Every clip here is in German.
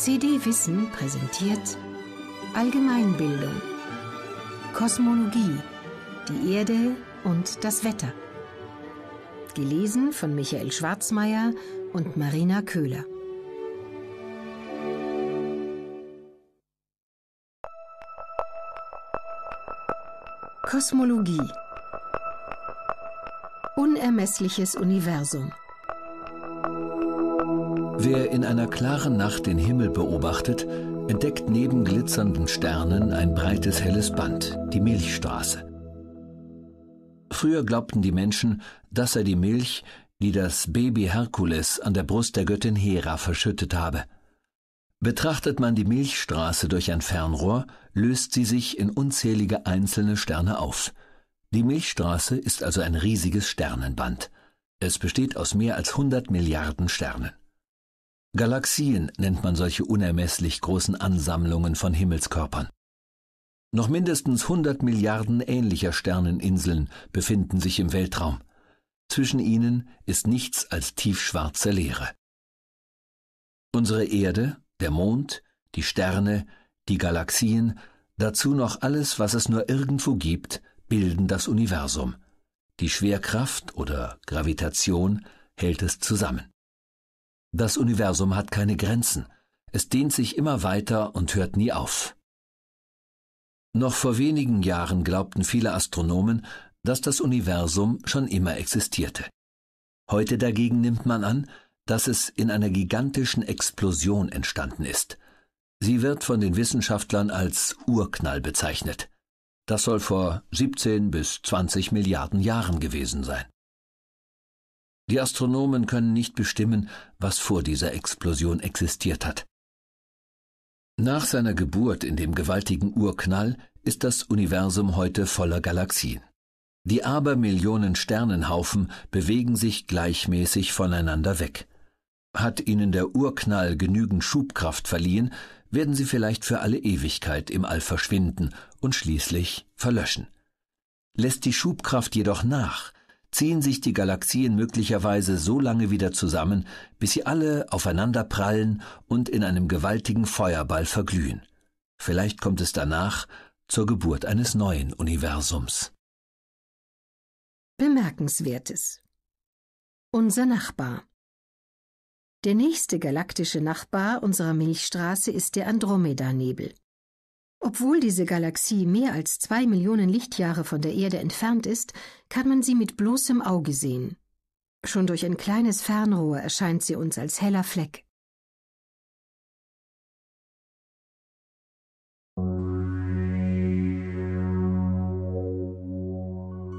CD Wissen präsentiert Allgemeinbildung, Kosmologie, die Erde und das Wetter. Gelesen von Michael Schwarzmeier und Marina Köhler. Kosmologie Unermessliches Universum Wer in einer klaren Nacht den Himmel beobachtet, entdeckt neben glitzernden Sternen ein breites helles Band, die Milchstraße. Früher glaubten die Menschen, dass er die Milch, die das Baby Herkules an der Brust der Göttin Hera verschüttet habe. Betrachtet man die Milchstraße durch ein Fernrohr, löst sie sich in unzählige einzelne Sterne auf. Die Milchstraße ist also ein riesiges Sternenband. Es besteht aus mehr als 100 Milliarden Sternen. Galaxien nennt man solche unermesslich großen Ansammlungen von Himmelskörpern. Noch mindestens 100 Milliarden ähnlicher Sterneninseln befinden sich im Weltraum. Zwischen ihnen ist nichts als tiefschwarze Leere. Unsere Erde, der Mond, die Sterne, die Galaxien, dazu noch alles, was es nur irgendwo gibt, bilden das Universum. Die Schwerkraft oder Gravitation hält es zusammen. Das Universum hat keine Grenzen. Es dehnt sich immer weiter und hört nie auf. Noch vor wenigen Jahren glaubten viele Astronomen, dass das Universum schon immer existierte. Heute dagegen nimmt man an, dass es in einer gigantischen Explosion entstanden ist. Sie wird von den Wissenschaftlern als Urknall bezeichnet. Das soll vor 17 bis 20 Milliarden Jahren gewesen sein. Die Astronomen können nicht bestimmen, was vor dieser Explosion existiert hat. Nach seiner Geburt in dem gewaltigen Urknall ist das Universum heute voller Galaxien. Die Abermillionen Sternenhaufen bewegen sich gleichmäßig voneinander weg. Hat ihnen der Urknall genügend Schubkraft verliehen, werden sie vielleicht für alle Ewigkeit im All verschwinden und schließlich verlöschen. Lässt die Schubkraft jedoch nach, ziehen sich die Galaxien möglicherweise so lange wieder zusammen, bis sie alle aufeinander prallen und in einem gewaltigen Feuerball verglühen. Vielleicht kommt es danach zur Geburt eines neuen Universums. Bemerkenswertes Unser Nachbar Der nächste galaktische Nachbar unserer Milchstraße ist der Andromeda-Nebel. Obwohl diese Galaxie mehr als zwei Millionen Lichtjahre von der Erde entfernt ist, kann man sie mit bloßem Auge sehen. Schon durch ein kleines Fernrohr erscheint sie uns als heller Fleck.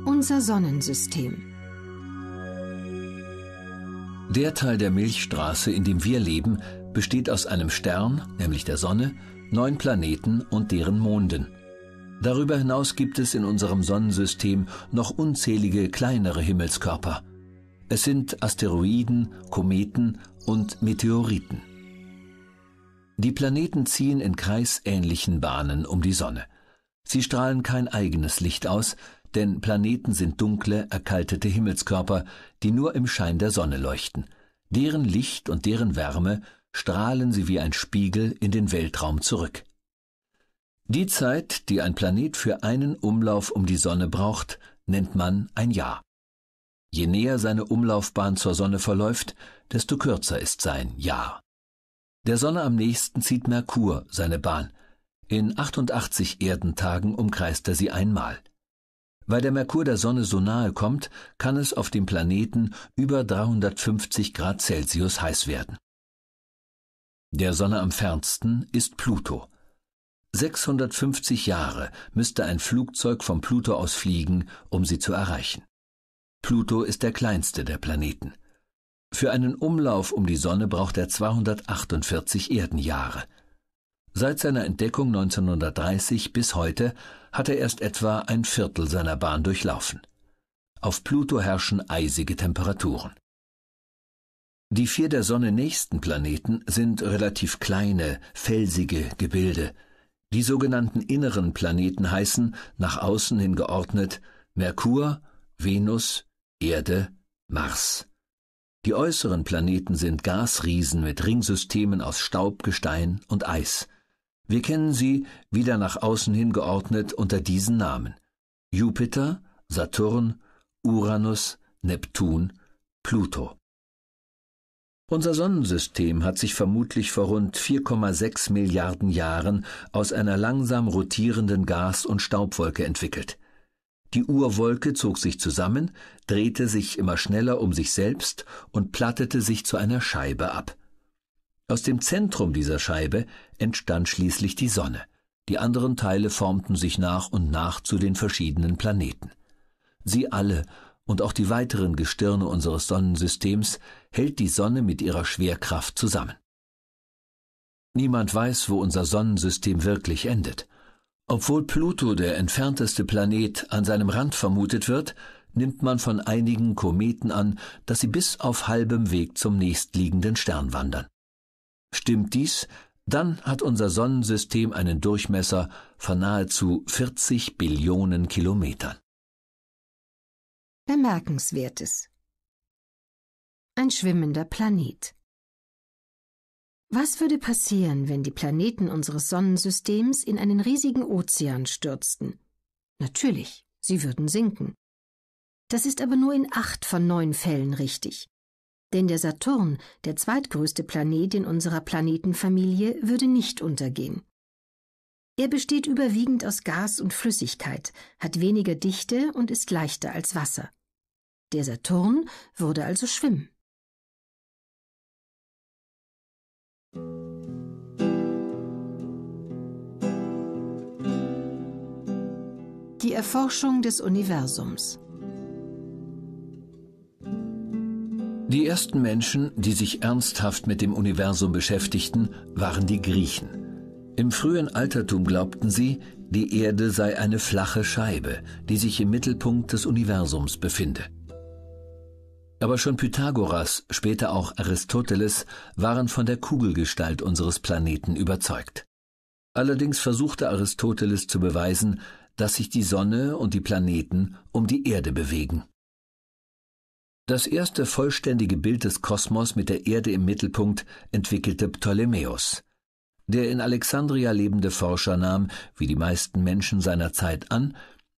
Unser Sonnensystem. Der Teil der Milchstraße, in dem wir leben, besteht aus einem Stern, nämlich der Sonne, neun Planeten und deren Monden. Darüber hinaus gibt es in unserem Sonnensystem noch unzählige kleinere Himmelskörper. Es sind Asteroiden, Kometen und Meteoriten. Die Planeten ziehen in kreisähnlichen Bahnen um die Sonne. Sie strahlen kein eigenes Licht aus, denn Planeten sind dunkle, erkaltete Himmelskörper, die nur im Schein der Sonne leuchten. Deren Licht und deren Wärme strahlen sie wie ein Spiegel in den Weltraum zurück. Die Zeit, die ein Planet für einen Umlauf um die Sonne braucht, nennt man ein Jahr. Je näher seine Umlaufbahn zur Sonne verläuft, desto kürzer ist sein Jahr. Der Sonne am nächsten zieht Merkur seine Bahn. In 88 Erdentagen umkreist er sie einmal. Weil der Merkur der Sonne so nahe kommt, kann es auf dem Planeten über 350 Grad Celsius heiß werden. Der Sonne am fernsten ist Pluto. 650 Jahre müsste ein Flugzeug vom Pluto aus fliegen, um sie zu erreichen. Pluto ist der kleinste der Planeten. Für einen Umlauf um die Sonne braucht er 248 Erdenjahre. Seit seiner Entdeckung 1930 bis heute hat er erst etwa ein Viertel seiner Bahn durchlaufen. Auf Pluto herrschen eisige Temperaturen. Die vier der Sonne nächsten Planeten sind relativ kleine, felsige Gebilde. Die sogenannten inneren Planeten heißen, nach außen hin geordnet, Merkur, Venus, Erde, Mars. Die äußeren Planeten sind Gasriesen mit Ringsystemen aus Staub, Gestein und Eis. Wir kennen sie, wieder nach außen hin geordnet, unter diesen Namen Jupiter, Saturn, Uranus, Neptun, Pluto. Unser Sonnensystem hat sich vermutlich vor rund 4,6 Milliarden Jahren aus einer langsam rotierenden Gas- und Staubwolke entwickelt. Die Urwolke zog sich zusammen, drehte sich immer schneller um sich selbst und plattete sich zu einer Scheibe ab. Aus dem Zentrum dieser Scheibe entstand schließlich die Sonne. Die anderen Teile formten sich nach und nach zu den verschiedenen Planeten. Sie alle und auch die weiteren Gestirne unseres Sonnensystems hält die Sonne mit ihrer Schwerkraft zusammen. Niemand weiß, wo unser Sonnensystem wirklich endet. Obwohl Pluto der entfernteste Planet an seinem Rand vermutet wird, nimmt man von einigen Kometen an, dass sie bis auf halbem Weg zum nächstliegenden Stern wandern. Stimmt dies, dann hat unser Sonnensystem einen Durchmesser von nahezu 40 Billionen Kilometern. Bemerkenswertes. Ein schwimmender Planet. Was würde passieren, wenn die Planeten unseres Sonnensystems in einen riesigen Ozean stürzten? Natürlich, sie würden sinken. Das ist aber nur in acht von neun Fällen richtig. Denn der Saturn, der zweitgrößte Planet in unserer Planetenfamilie, würde nicht untergehen. Er besteht überwiegend aus Gas und Flüssigkeit, hat weniger Dichte und ist leichter als Wasser. Der Saturn würde also schwimmen. Die Erforschung des Universums Die ersten Menschen, die sich ernsthaft mit dem Universum beschäftigten, waren die Griechen. Im frühen Altertum glaubten sie, die Erde sei eine flache Scheibe, die sich im Mittelpunkt des Universums befinde. Aber schon Pythagoras, später auch Aristoteles waren von der Kugelgestalt unseres Planeten überzeugt. Allerdings versuchte Aristoteles zu beweisen, dass sich die Sonne und die Planeten um die Erde bewegen. Das erste vollständige Bild des Kosmos mit der Erde im Mittelpunkt entwickelte Ptolemäus, der in Alexandria lebende Forscher nahm, wie die meisten Menschen seiner Zeit an,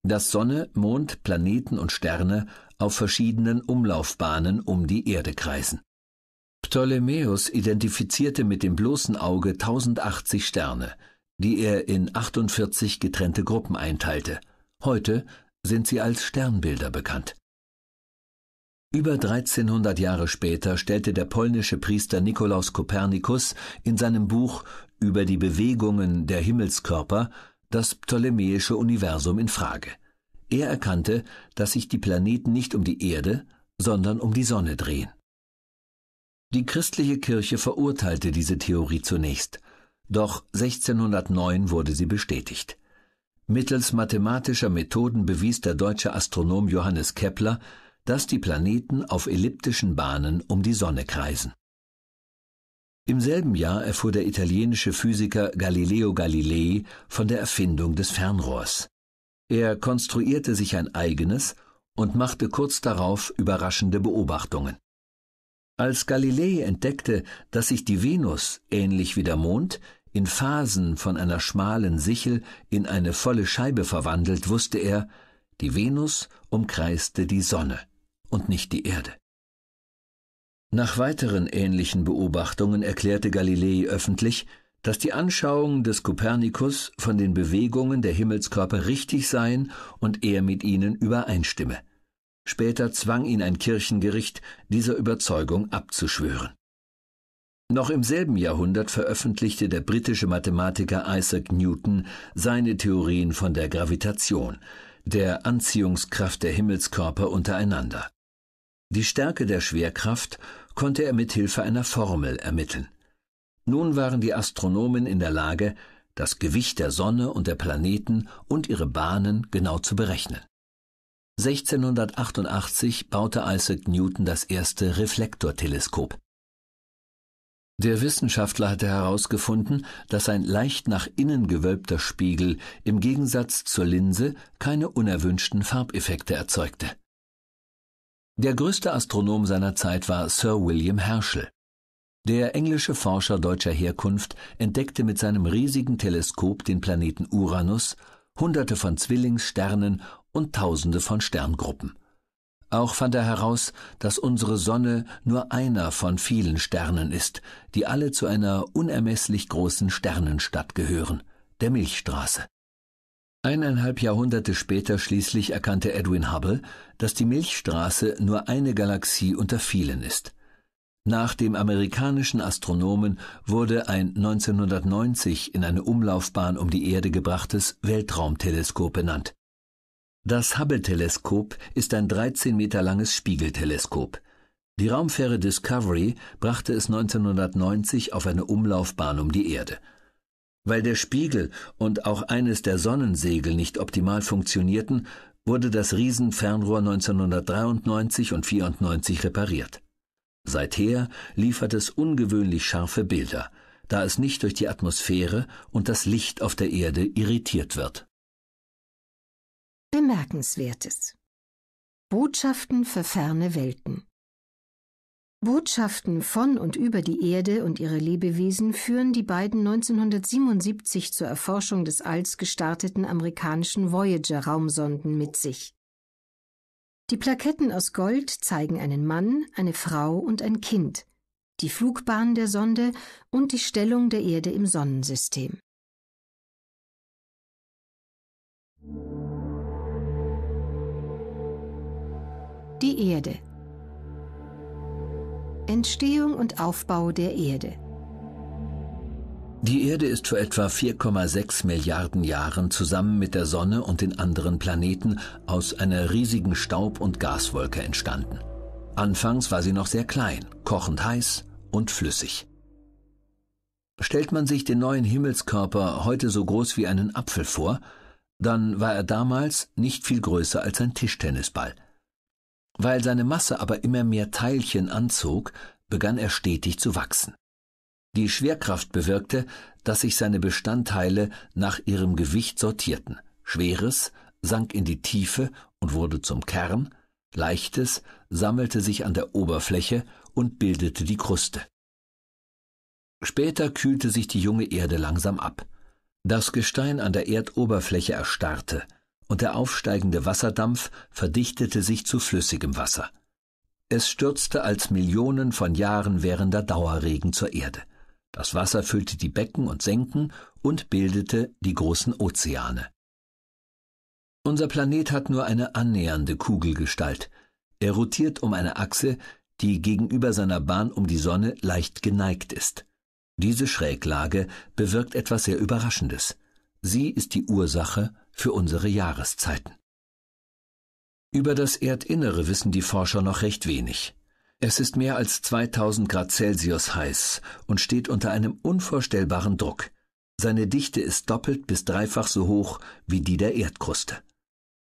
dass Sonne, Mond, Planeten und Sterne auf verschiedenen Umlaufbahnen um die Erde kreisen. Ptolemäus identifizierte mit dem bloßen Auge 1080 Sterne, die er in 48 getrennte Gruppen einteilte. Heute sind sie als Sternbilder bekannt. Über 1300 Jahre später stellte der polnische Priester Nikolaus Kopernikus in seinem Buch über die Bewegungen der Himmelskörper das ptolemäische Universum in Frage. Er erkannte, dass sich die Planeten nicht um die Erde, sondern um die Sonne drehen. Die christliche Kirche verurteilte diese Theorie zunächst, doch 1609 wurde sie bestätigt. Mittels mathematischer Methoden bewies der deutsche Astronom Johannes Kepler, dass die Planeten auf elliptischen Bahnen um die Sonne kreisen. Im selben Jahr erfuhr der italienische Physiker Galileo Galilei von der Erfindung des Fernrohrs. Er konstruierte sich ein eigenes und machte kurz darauf überraschende Beobachtungen. Als Galilei entdeckte, dass sich die Venus, ähnlich wie der Mond, in Phasen von einer schmalen Sichel in eine volle Scheibe verwandelt, wusste er, die Venus umkreiste die Sonne und nicht die Erde. Nach weiteren ähnlichen Beobachtungen erklärte Galilei öffentlich, dass die Anschauungen des Kopernikus von den Bewegungen der Himmelskörper richtig seien und er mit ihnen übereinstimme. Später zwang ihn ein Kirchengericht, dieser Überzeugung abzuschwören. Noch im selben Jahrhundert veröffentlichte der britische Mathematiker Isaac Newton seine Theorien von der Gravitation, der Anziehungskraft der Himmelskörper untereinander. Die Stärke der Schwerkraft konnte er mit Hilfe einer Formel ermitteln. Nun waren die Astronomen in der Lage, das Gewicht der Sonne und der Planeten und ihre Bahnen genau zu berechnen. 1688 baute Isaac Newton das erste Reflektorteleskop. Der Wissenschaftler hatte herausgefunden, dass ein leicht nach innen gewölbter Spiegel im Gegensatz zur Linse keine unerwünschten Farbeffekte erzeugte. Der größte Astronom seiner Zeit war Sir William Herschel. Der englische Forscher deutscher Herkunft entdeckte mit seinem riesigen Teleskop den Planeten Uranus, hunderte von Zwillingssternen und tausende von Sterngruppen. Auch fand er heraus, dass unsere Sonne nur einer von vielen Sternen ist, die alle zu einer unermesslich großen Sternenstadt gehören, der Milchstraße. Eineinhalb Jahrhunderte später schließlich erkannte Edwin Hubble, dass die Milchstraße nur eine Galaxie unter vielen ist. Nach dem amerikanischen Astronomen wurde ein 1990 in eine Umlaufbahn um die Erde gebrachtes Weltraumteleskop benannt. Das Hubble-Teleskop ist ein 13 Meter langes Spiegelteleskop. Die Raumfähre Discovery brachte es 1990 auf eine Umlaufbahn um die Erde. Weil der Spiegel und auch eines der Sonnensegel nicht optimal funktionierten, wurde das Riesenfernrohr 1993 und 94 repariert. Seither liefert es ungewöhnlich scharfe Bilder, da es nicht durch die Atmosphäre und das Licht auf der Erde irritiert wird. Bemerkenswertes Botschaften für ferne Welten Botschaften von und über die Erde und ihre Lebewesen führen die beiden 1977 zur Erforschung des Alls gestarteten amerikanischen Voyager-Raumsonden mit sich. Die Plaketten aus Gold zeigen einen Mann, eine Frau und ein Kind, die Flugbahn der Sonde und die Stellung der Erde im Sonnensystem. Die Erde Entstehung und Aufbau der Erde. Die Erde ist vor etwa 4,6 Milliarden Jahren zusammen mit der Sonne und den anderen Planeten aus einer riesigen Staub- und Gaswolke entstanden. Anfangs war sie noch sehr klein, kochend heiß und flüssig. Stellt man sich den neuen Himmelskörper heute so groß wie einen Apfel vor, dann war er damals nicht viel größer als ein Tischtennisball. Weil seine Masse aber immer mehr Teilchen anzog, begann er stetig zu wachsen. Die Schwerkraft bewirkte, dass sich seine Bestandteile nach ihrem Gewicht sortierten. Schweres sank in die Tiefe und wurde zum Kern, Leichtes sammelte sich an der Oberfläche und bildete die Kruste. Später kühlte sich die junge Erde langsam ab. Das Gestein an der Erdoberfläche erstarrte, und der aufsteigende Wasserdampf verdichtete sich zu flüssigem Wasser. Es stürzte als Millionen von Jahren währender Dauerregen zur Erde. Das Wasser füllte die Becken und Senken und bildete die großen Ozeane. Unser Planet hat nur eine annähernde Kugelgestalt. Er rotiert um eine Achse, die gegenüber seiner Bahn um die Sonne leicht geneigt ist. Diese Schräglage bewirkt etwas sehr Überraschendes. Sie ist die Ursache für unsere Jahreszeiten. Über das Erdinnere wissen die Forscher noch recht wenig. Es ist mehr als 2000 Grad Celsius heiß und steht unter einem unvorstellbaren Druck. Seine Dichte ist doppelt bis dreifach so hoch wie die der Erdkruste.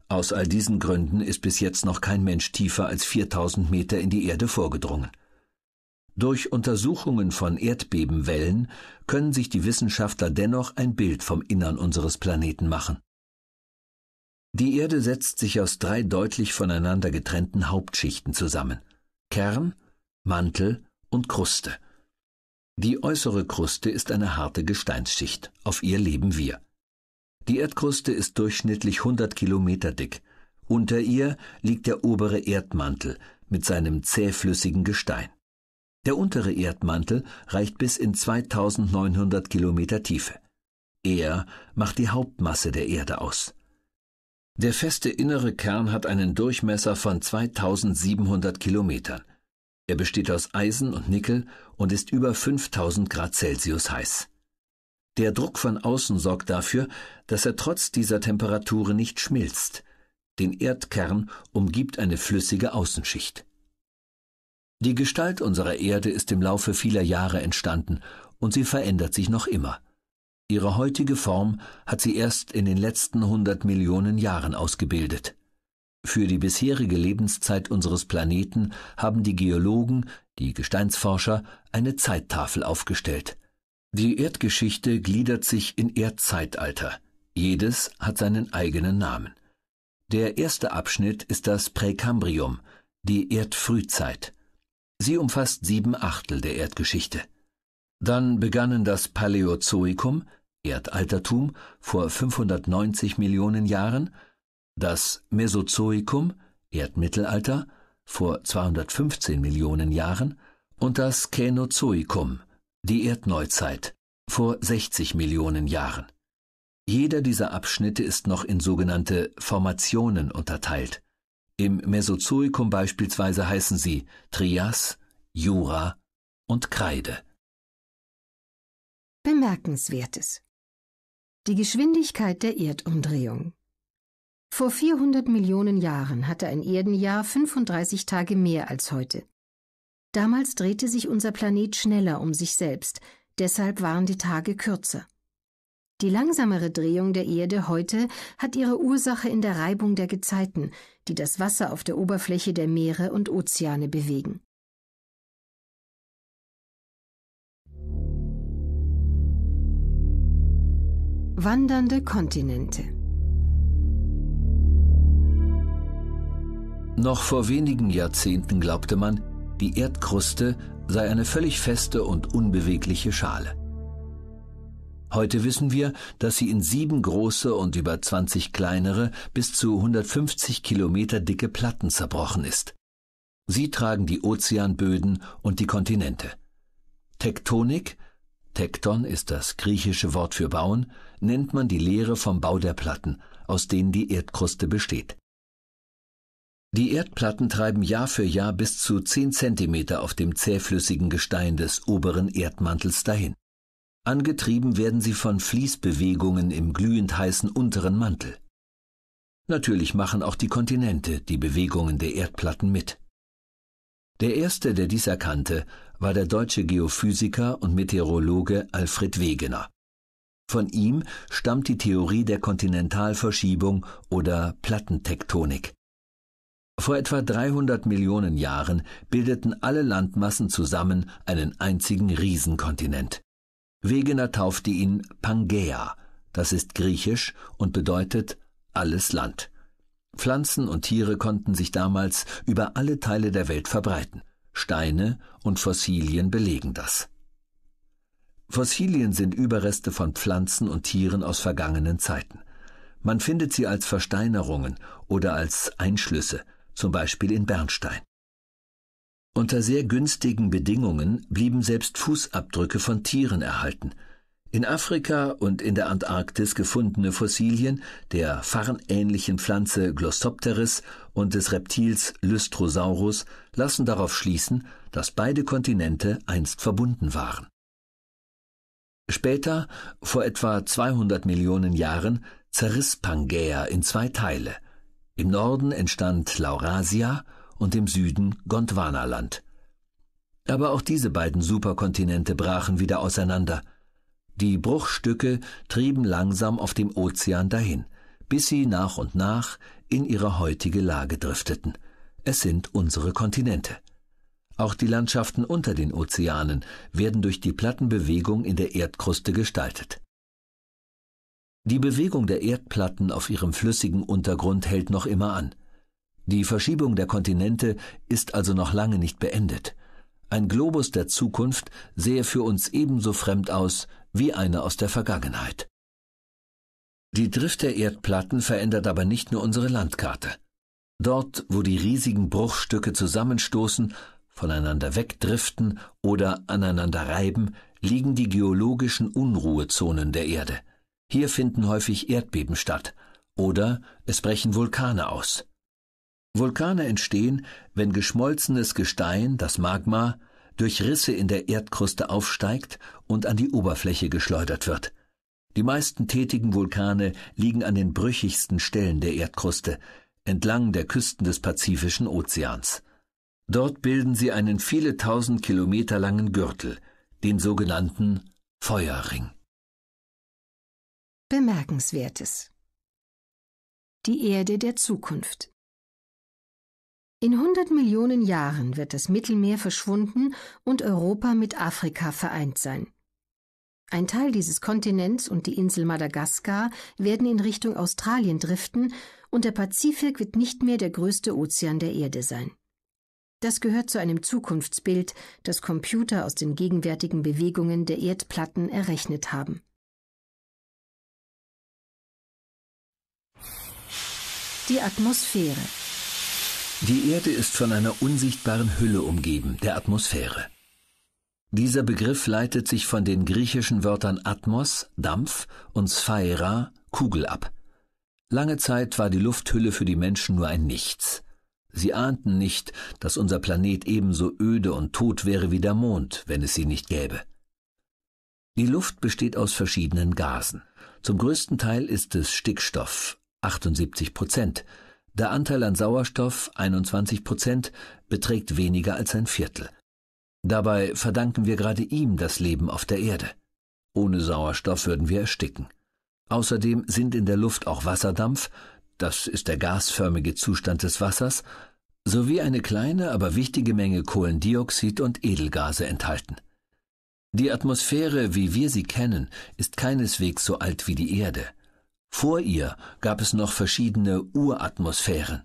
Aus all diesen Gründen ist bis jetzt noch kein Mensch tiefer als 4000 Meter in die Erde vorgedrungen. Durch Untersuchungen von Erdbebenwellen können sich die Wissenschaftler dennoch ein Bild vom Innern unseres Planeten machen. Die Erde setzt sich aus drei deutlich voneinander getrennten Hauptschichten zusammen Kern, Mantel und Kruste. Die äußere Kruste ist eine harte Gesteinsschicht, auf ihr leben wir. Die Erdkruste ist durchschnittlich 100 Kilometer dick. Unter ihr liegt der obere Erdmantel mit seinem zähflüssigen Gestein. Der untere Erdmantel reicht bis in 2900 Kilometer Tiefe. Er macht die Hauptmasse der Erde aus. Der feste innere Kern hat einen Durchmesser von 2700 Kilometern. Er besteht aus Eisen und Nickel und ist über 5000 Grad Celsius heiß. Der Druck von außen sorgt dafür, dass er trotz dieser Temperaturen nicht schmilzt. Den Erdkern umgibt eine flüssige Außenschicht. Die Gestalt unserer Erde ist im Laufe vieler Jahre entstanden und sie verändert sich noch immer. Ihre heutige Form hat sie erst in den letzten hundert Millionen Jahren ausgebildet. Für die bisherige Lebenszeit unseres Planeten haben die Geologen, die Gesteinsforscher, eine Zeittafel aufgestellt. Die Erdgeschichte gliedert sich in Erdzeitalter. Jedes hat seinen eigenen Namen. Der erste Abschnitt ist das Präkambrium, die Erdfrühzeit. Sie umfasst sieben Achtel der Erdgeschichte. Dann begannen das Paläozoikum, Erdaltertum vor 590 Millionen Jahren, das Mesozoikum Erdmittelalter vor 215 Millionen Jahren und das Känozoikum, die Erdneuzeit, vor 60 Millionen Jahren. Jeder dieser Abschnitte ist noch in sogenannte Formationen unterteilt. Im Mesozoikum beispielsweise heißen sie Trias, Jura und Kreide. Bemerkenswertes die Geschwindigkeit der Erdumdrehung. Vor 400 Millionen Jahren hatte ein Erdenjahr 35 Tage mehr als heute. Damals drehte sich unser Planet schneller um sich selbst, deshalb waren die Tage kürzer. Die langsamere Drehung der Erde heute hat ihre Ursache in der Reibung der Gezeiten, die das Wasser auf der Oberfläche der Meere und Ozeane bewegen. Wandernde Kontinente. Noch vor wenigen Jahrzehnten glaubte man, die Erdkruste sei eine völlig feste und unbewegliche Schale. Heute wissen wir, dass sie in sieben große und über 20 kleinere bis zu 150 Kilometer dicke Platten zerbrochen ist. Sie tragen die Ozeanböden und die Kontinente. Tektonik, Tekton ist das griechische Wort für bauen, nennt man die Lehre vom Bau der Platten, aus denen die Erdkruste besteht. Die Erdplatten treiben Jahr für Jahr bis zu 10 Zentimeter auf dem zähflüssigen Gestein des oberen Erdmantels dahin. Angetrieben werden sie von Fließbewegungen im glühend heißen unteren Mantel. Natürlich machen auch die Kontinente die Bewegungen der Erdplatten mit. Der erste, der dies erkannte, war der deutsche Geophysiker und Meteorologe Alfred Wegener. Von ihm stammt die Theorie der Kontinentalverschiebung oder Plattentektonik. Vor etwa 300 Millionen Jahren bildeten alle Landmassen zusammen einen einzigen Riesenkontinent. Wegener taufte ihn Pangäa, das ist griechisch und bedeutet alles Land. Pflanzen und Tiere konnten sich damals über alle Teile der Welt verbreiten. Steine und Fossilien belegen das. Fossilien sind Überreste von Pflanzen und Tieren aus vergangenen Zeiten. Man findet sie als Versteinerungen oder als Einschlüsse, zum Beispiel in Bernstein. Unter sehr günstigen Bedingungen blieben selbst Fußabdrücke von Tieren erhalten. In Afrika und in der Antarktis gefundene Fossilien der farnähnlichen Pflanze Glossopteris und des Reptils Lystrosaurus lassen darauf schließen, dass beide Kontinente einst verbunden waren. Später, vor etwa 200 Millionen Jahren, zerriss Pangäa in zwei Teile. Im Norden entstand Laurasia und im Süden Gondwanaland. Aber auch diese beiden Superkontinente brachen wieder auseinander. Die Bruchstücke trieben langsam auf dem Ozean dahin, bis sie nach und nach in ihre heutige Lage drifteten. Es sind unsere Kontinente. Auch die Landschaften unter den Ozeanen werden durch die Plattenbewegung in der Erdkruste gestaltet. Die Bewegung der Erdplatten auf ihrem flüssigen Untergrund hält noch immer an. Die Verschiebung der Kontinente ist also noch lange nicht beendet. Ein Globus der Zukunft sähe für uns ebenso fremd aus wie einer aus der Vergangenheit. Die Drift der Erdplatten verändert aber nicht nur unsere Landkarte. Dort, wo die riesigen Bruchstücke zusammenstoßen, voneinander wegdriften oder aneinander reiben, liegen die geologischen Unruhezonen der Erde. Hier finden häufig Erdbeben statt oder es brechen Vulkane aus. Vulkane entstehen, wenn geschmolzenes Gestein, das Magma, durch Risse in der Erdkruste aufsteigt und an die Oberfläche geschleudert wird. Die meisten tätigen Vulkane liegen an den brüchigsten Stellen der Erdkruste, entlang der Küsten des Pazifischen Ozeans. Dort bilden sie einen viele tausend Kilometer langen Gürtel, den sogenannten Feuerring. Bemerkenswertes Die Erde der Zukunft In hundert Millionen Jahren wird das Mittelmeer verschwunden und Europa mit Afrika vereint sein. Ein Teil dieses Kontinents und die Insel Madagaskar werden in Richtung Australien driften und der Pazifik wird nicht mehr der größte Ozean der Erde sein. Das gehört zu einem Zukunftsbild, das Computer aus den gegenwärtigen Bewegungen der Erdplatten errechnet haben. Die Atmosphäre. Die Erde ist von einer unsichtbaren Hülle umgeben, der Atmosphäre. Dieser Begriff leitet sich von den griechischen Wörtern Atmos, Dampf und Sphaera, Kugel ab. Lange Zeit war die Lufthülle für die Menschen nur ein Nichts. Sie ahnten nicht, dass unser Planet ebenso öde und tot wäre wie der Mond, wenn es sie nicht gäbe. Die Luft besteht aus verschiedenen Gasen. Zum größten Teil ist es Stickstoff, 78 Prozent. Der Anteil an Sauerstoff, 21 Prozent, beträgt weniger als ein Viertel. Dabei verdanken wir gerade ihm das Leben auf der Erde. Ohne Sauerstoff würden wir ersticken. Außerdem sind in der Luft auch Wasserdampf das ist der gasförmige Zustand des Wassers, sowie eine kleine, aber wichtige Menge Kohlendioxid und Edelgase enthalten. Die Atmosphäre, wie wir sie kennen, ist keineswegs so alt wie die Erde. Vor ihr gab es noch verschiedene Uratmosphären.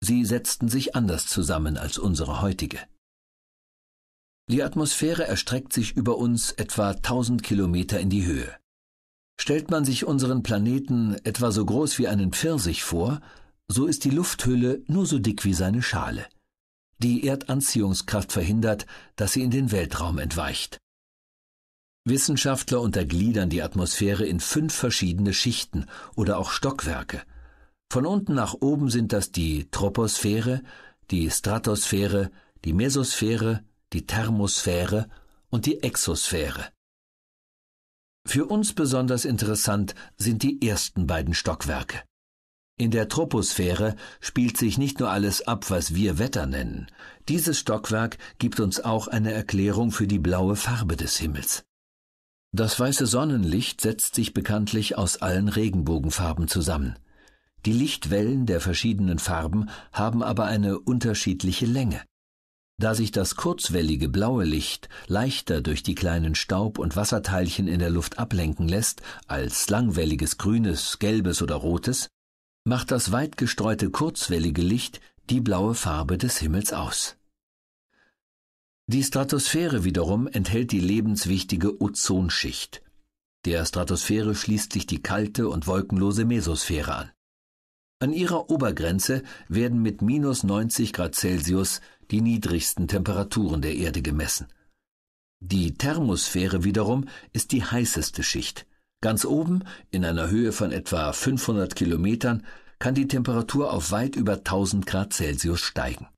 Sie setzten sich anders zusammen als unsere heutige. Die Atmosphäre erstreckt sich über uns etwa 1000 Kilometer in die Höhe. Stellt man sich unseren Planeten etwa so groß wie einen Pfirsich vor, so ist die Lufthülle nur so dick wie seine Schale. Die Erdanziehungskraft verhindert, dass sie in den Weltraum entweicht. Wissenschaftler untergliedern die Atmosphäre in fünf verschiedene Schichten oder auch Stockwerke. Von unten nach oben sind das die Troposphäre, die Stratosphäre, die Mesosphäre, die Thermosphäre und die Exosphäre. Für uns besonders interessant sind die ersten beiden Stockwerke. In der Troposphäre spielt sich nicht nur alles ab, was wir Wetter nennen. Dieses Stockwerk gibt uns auch eine Erklärung für die blaue Farbe des Himmels. Das weiße Sonnenlicht setzt sich bekanntlich aus allen Regenbogenfarben zusammen. Die Lichtwellen der verschiedenen Farben haben aber eine unterschiedliche Länge. Da sich das kurzwellige blaue Licht leichter durch die kleinen Staub- und Wasserteilchen in der Luft ablenken lässt als langwelliges grünes, gelbes oder rotes, macht das weit gestreute kurzwellige Licht die blaue Farbe des Himmels aus. Die Stratosphäre wiederum enthält die lebenswichtige Ozonschicht. Der Stratosphäre schließt sich die kalte und wolkenlose Mesosphäre an. An ihrer Obergrenze werden mit minus 90 Grad Celsius die niedrigsten Temperaturen der Erde gemessen. Die Thermosphäre wiederum ist die heißeste Schicht. Ganz oben, in einer Höhe von etwa 500 Kilometern, kann die Temperatur auf weit über 1000 Grad Celsius steigen.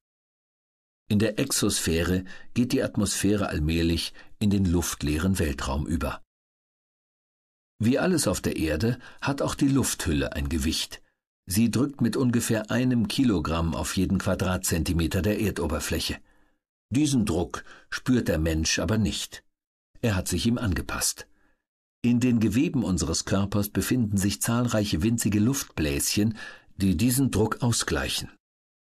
In der Exosphäre geht die Atmosphäre allmählich in den luftleeren Weltraum über. Wie alles auf der Erde hat auch die Lufthülle ein Gewicht. Sie drückt mit ungefähr einem Kilogramm auf jeden Quadratzentimeter der Erdoberfläche. Diesen Druck spürt der Mensch aber nicht. Er hat sich ihm angepasst. In den Geweben unseres Körpers befinden sich zahlreiche winzige Luftbläschen, die diesen Druck ausgleichen.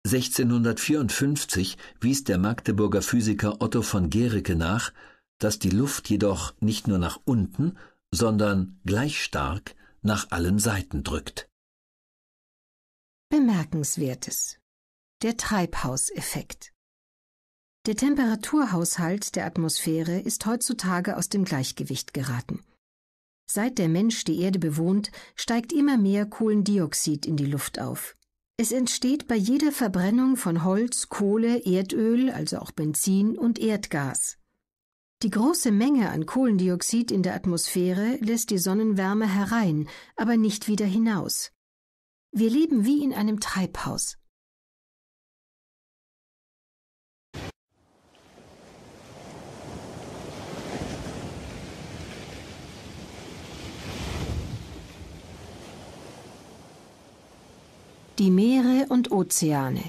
1654 wies der Magdeburger Physiker Otto von Gericke nach, dass die Luft jedoch nicht nur nach unten, sondern gleich stark nach allen Seiten drückt. Bemerkenswertes. Der Treibhauseffekt. Der Temperaturhaushalt der Atmosphäre ist heutzutage aus dem Gleichgewicht geraten. Seit der Mensch die Erde bewohnt, steigt immer mehr Kohlendioxid in die Luft auf. Es entsteht bei jeder Verbrennung von Holz, Kohle, Erdöl, also auch Benzin und Erdgas. Die große Menge an Kohlendioxid in der Atmosphäre lässt die Sonnenwärme herein, aber nicht wieder hinaus. Wir leben wie in einem Treibhaus. Die Meere und Ozeane.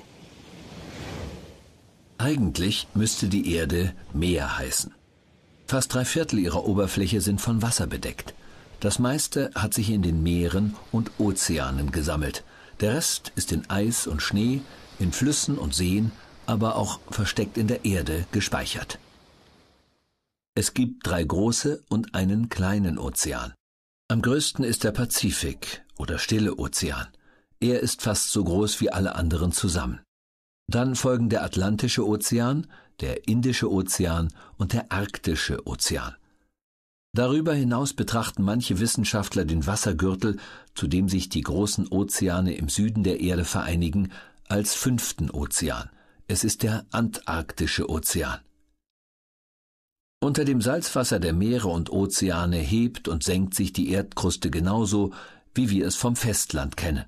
Eigentlich müsste die Erde Meer heißen. Fast drei Viertel ihrer Oberfläche sind von Wasser bedeckt. Das meiste hat sich in den Meeren und Ozeanen gesammelt. Der Rest ist in Eis und Schnee, in Flüssen und Seen, aber auch versteckt in der Erde gespeichert. Es gibt drei große und einen kleinen Ozean. Am größten ist der Pazifik oder Stille Ozean. Er ist fast so groß wie alle anderen zusammen. Dann folgen der Atlantische Ozean, der Indische Ozean und der Arktische Ozean. Darüber hinaus betrachten manche Wissenschaftler den Wassergürtel, zu dem sich die großen Ozeane im Süden der Erde vereinigen, als fünften Ozean. Es ist der Antarktische Ozean. Unter dem Salzwasser der Meere und Ozeane hebt und senkt sich die Erdkruste genauso, wie wir es vom Festland kennen.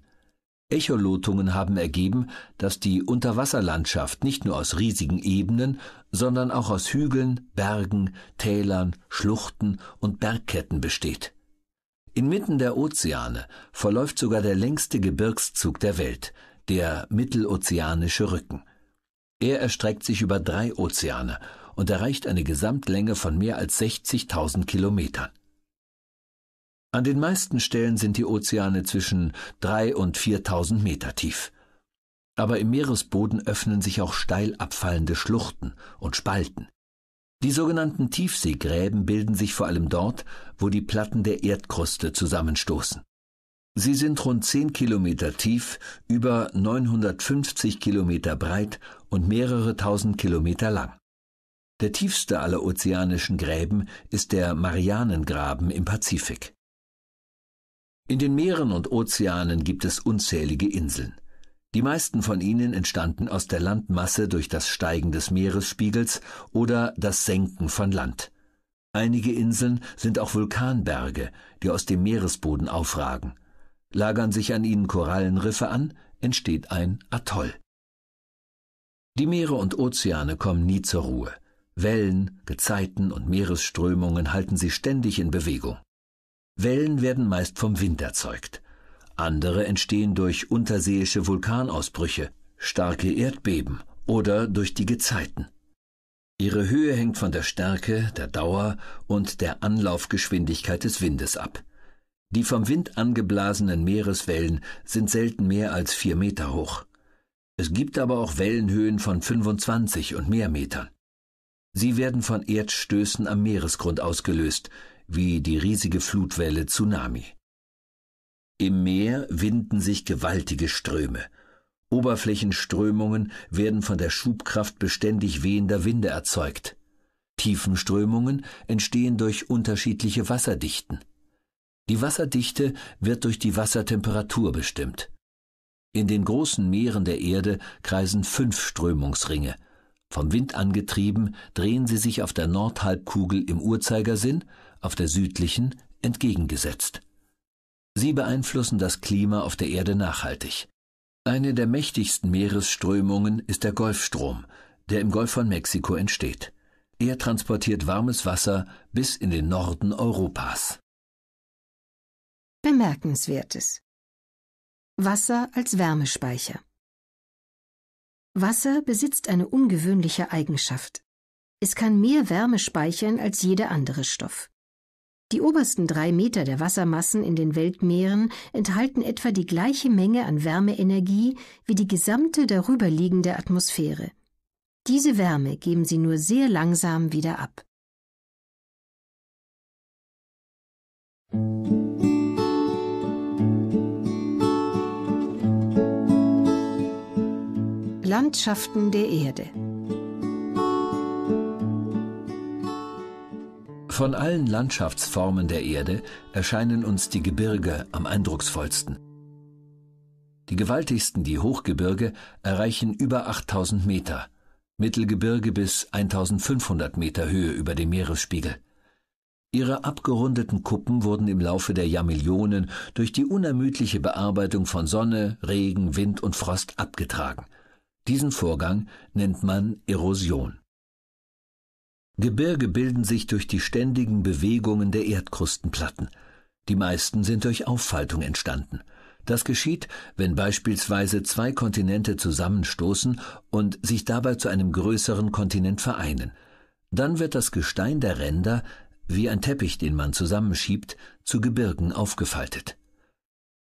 Echolotungen haben ergeben, dass die Unterwasserlandschaft nicht nur aus riesigen Ebenen, sondern auch aus Hügeln, Bergen, Tälern, Schluchten und Bergketten besteht. Inmitten der Ozeane verläuft sogar der längste Gebirgszug der Welt, der Mittelozeanische Rücken. Er erstreckt sich über drei Ozeane und erreicht eine Gesamtlänge von mehr als 60.000 Kilometern. An den meisten Stellen sind die Ozeane zwischen 3 und 4000 Meter tief. Aber im Meeresboden öffnen sich auch steil abfallende Schluchten und Spalten. Die sogenannten Tiefseegräben bilden sich vor allem dort, wo die Platten der Erdkruste zusammenstoßen. Sie sind rund 10 Kilometer tief, über 950 Kilometer breit und mehrere tausend Kilometer lang. Der tiefste aller ozeanischen Gräben ist der Marianengraben im Pazifik. In den Meeren und Ozeanen gibt es unzählige Inseln. Die meisten von ihnen entstanden aus der Landmasse durch das Steigen des Meeresspiegels oder das Senken von Land. Einige Inseln sind auch Vulkanberge, die aus dem Meeresboden aufragen. Lagern sich an ihnen Korallenriffe an, entsteht ein Atoll. Die Meere und Ozeane kommen nie zur Ruhe. Wellen, Gezeiten und Meeresströmungen halten sie ständig in Bewegung. Wellen werden meist vom Wind erzeugt. Andere entstehen durch unterseeische Vulkanausbrüche, starke Erdbeben oder durch die Gezeiten. Ihre Höhe hängt von der Stärke, der Dauer und der Anlaufgeschwindigkeit des Windes ab. Die vom Wind angeblasenen Meereswellen sind selten mehr als vier Meter hoch. Es gibt aber auch Wellenhöhen von 25 und mehr Metern. Sie werden von Erdstößen am Meeresgrund ausgelöst, wie die riesige Flutwelle Tsunami. Im Meer winden sich gewaltige Ströme. Oberflächenströmungen werden von der Schubkraft beständig wehender Winde erzeugt. Tiefenströmungen entstehen durch unterschiedliche Wasserdichten. Die Wasserdichte wird durch die Wassertemperatur bestimmt. In den großen Meeren der Erde kreisen fünf Strömungsringe. Vom Wind angetrieben drehen sie sich auf der Nordhalbkugel im Uhrzeigersinn auf der südlichen entgegengesetzt. Sie beeinflussen das Klima auf der Erde nachhaltig. Eine der mächtigsten Meeresströmungen ist der Golfstrom, der im Golf von Mexiko entsteht. Er transportiert warmes Wasser bis in den Norden Europas. Bemerkenswertes Wasser als Wärmespeicher Wasser besitzt eine ungewöhnliche Eigenschaft. Es kann mehr Wärme speichern als jeder andere Stoff. Die obersten drei Meter der Wassermassen in den Weltmeeren enthalten etwa die gleiche Menge an Wärmeenergie wie die gesamte darüberliegende Atmosphäre. Diese Wärme geben sie nur sehr langsam wieder ab. Landschaften der Erde Von allen Landschaftsformen der Erde erscheinen uns die Gebirge am eindrucksvollsten. Die gewaltigsten, die Hochgebirge, erreichen über 8000 Meter, Mittelgebirge bis 1500 Meter Höhe über dem Meeresspiegel. Ihre abgerundeten Kuppen wurden im Laufe der Jahrmillionen durch die unermüdliche Bearbeitung von Sonne, Regen, Wind und Frost abgetragen. Diesen Vorgang nennt man Erosion. Gebirge bilden sich durch die ständigen Bewegungen der Erdkrustenplatten. Die meisten sind durch Auffaltung entstanden. Das geschieht, wenn beispielsweise zwei Kontinente zusammenstoßen und sich dabei zu einem größeren Kontinent vereinen. Dann wird das Gestein der Ränder, wie ein Teppich, den man zusammenschiebt, zu Gebirgen aufgefaltet.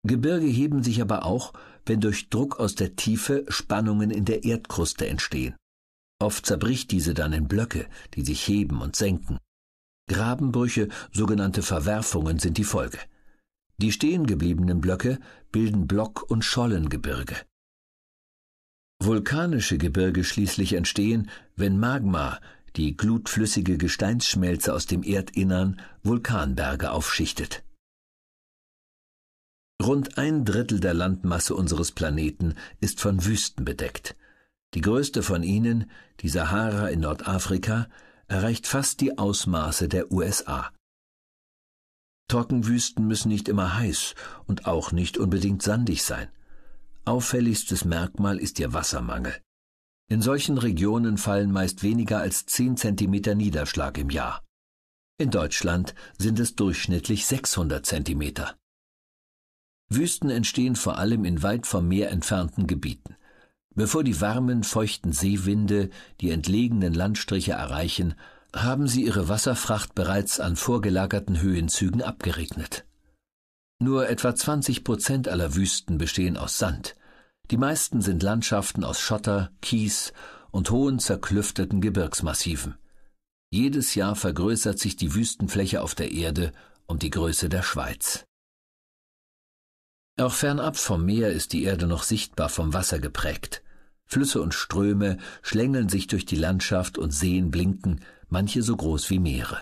Gebirge heben sich aber auch, wenn durch Druck aus der Tiefe Spannungen in der Erdkruste entstehen. Oft zerbricht diese dann in Blöcke, die sich heben und senken. Grabenbrüche, sogenannte Verwerfungen, sind die Folge. Die stehen gebliebenen Blöcke bilden Block- und Schollengebirge. Vulkanische Gebirge schließlich entstehen, wenn Magma, die glutflüssige Gesteinsschmelze aus dem Erdinnern, Vulkanberge aufschichtet. Rund ein Drittel der Landmasse unseres Planeten ist von Wüsten bedeckt. Die größte von ihnen, die Sahara in Nordafrika, erreicht fast die Ausmaße der USA. Trockenwüsten müssen nicht immer heiß und auch nicht unbedingt sandig sein. Auffälligstes Merkmal ist ihr Wassermangel. In solchen Regionen fallen meist weniger als 10 Zentimeter Niederschlag im Jahr. In Deutschland sind es durchschnittlich 600 Zentimeter. Wüsten entstehen vor allem in weit vom Meer entfernten Gebieten. Bevor die warmen, feuchten Seewinde die entlegenen Landstriche erreichen, haben sie ihre Wasserfracht bereits an vorgelagerten Höhenzügen abgeregnet. Nur etwa 20 Prozent aller Wüsten bestehen aus Sand. Die meisten sind Landschaften aus Schotter, Kies und hohen zerklüfteten Gebirgsmassiven. Jedes Jahr vergrößert sich die Wüstenfläche auf der Erde um die Größe der Schweiz. Auch fernab vom Meer ist die Erde noch sichtbar vom Wasser geprägt. Flüsse und Ströme schlängeln sich durch die Landschaft und Seen blinken, manche so groß wie Meere.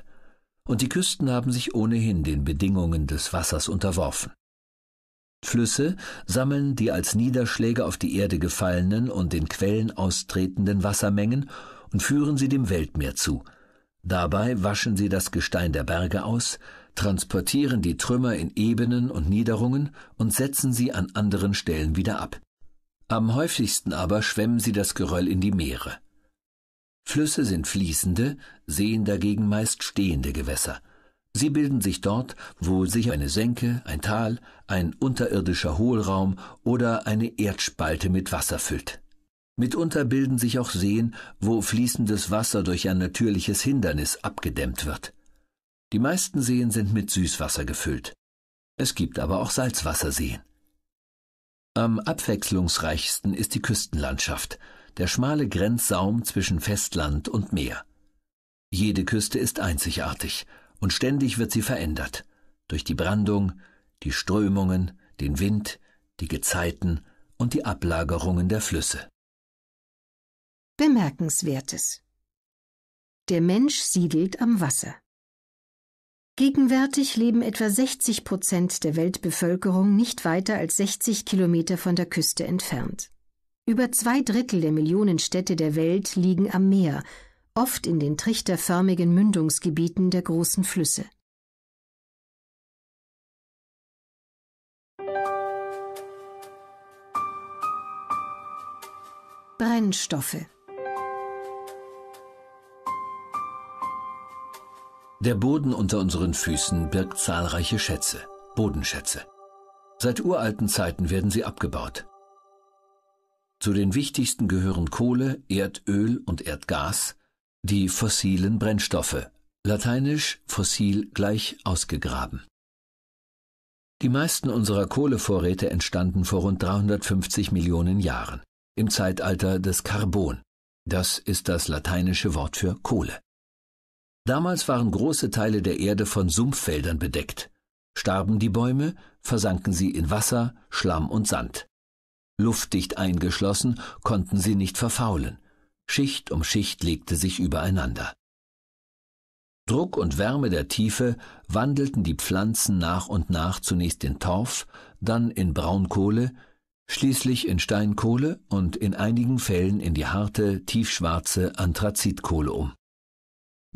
Und die Küsten haben sich ohnehin den Bedingungen des Wassers unterworfen. Flüsse sammeln die als Niederschläge auf die Erde gefallenen und den Quellen austretenden Wassermengen und führen sie dem Weltmeer zu. Dabei waschen sie das Gestein der Berge aus, transportieren die Trümmer in Ebenen und Niederungen und setzen sie an anderen Stellen wieder ab. Am häufigsten aber schwemmen sie das Geröll in die Meere. Flüsse sind fließende, Seen dagegen meist stehende Gewässer. Sie bilden sich dort, wo sich eine Senke, ein Tal, ein unterirdischer Hohlraum oder eine Erdspalte mit Wasser füllt. Mitunter bilden sich auch Seen, wo fließendes Wasser durch ein natürliches Hindernis abgedämmt wird. Die meisten Seen sind mit Süßwasser gefüllt. Es gibt aber auch Salzwasserseen. Am abwechslungsreichsten ist die Küstenlandschaft, der schmale Grenzsaum zwischen Festland und Meer. Jede Küste ist einzigartig und ständig wird sie verändert. Durch die Brandung, die Strömungen, den Wind, die Gezeiten und die Ablagerungen der Flüsse. Bemerkenswertes Der Mensch siedelt am Wasser. Gegenwärtig leben etwa 60 Prozent der Weltbevölkerung nicht weiter als 60 Kilometer von der Küste entfernt. Über zwei Drittel der Millionen Städte der Welt liegen am Meer, oft in den trichterförmigen Mündungsgebieten der großen Flüsse. Brennstoffe Der Boden unter unseren Füßen birgt zahlreiche Schätze, Bodenschätze. Seit uralten Zeiten werden sie abgebaut. Zu den wichtigsten gehören Kohle, Erdöl und Erdgas, die fossilen Brennstoffe, lateinisch fossil gleich ausgegraben. Die meisten unserer Kohlevorräte entstanden vor rund 350 Millionen Jahren, im Zeitalter des Carbon. Das ist das lateinische Wort für Kohle. Damals waren große Teile der Erde von Sumpffeldern bedeckt. Starben die Bäume, versanken sie in Wasser, Schlamm und Sand. Luftdicht eingeschlossen konnten sie nicht verfaulen. Schicht um Schicht legte sich übereinander. Druck und Wärme der Tiefe wandelten die Pflanzen nach und nach zunächst in Torf, dann in Braunkohle, schließlich in Steinkohle und in einigen Fällen in die harte, tiefschwarze Anthrazitkohle um.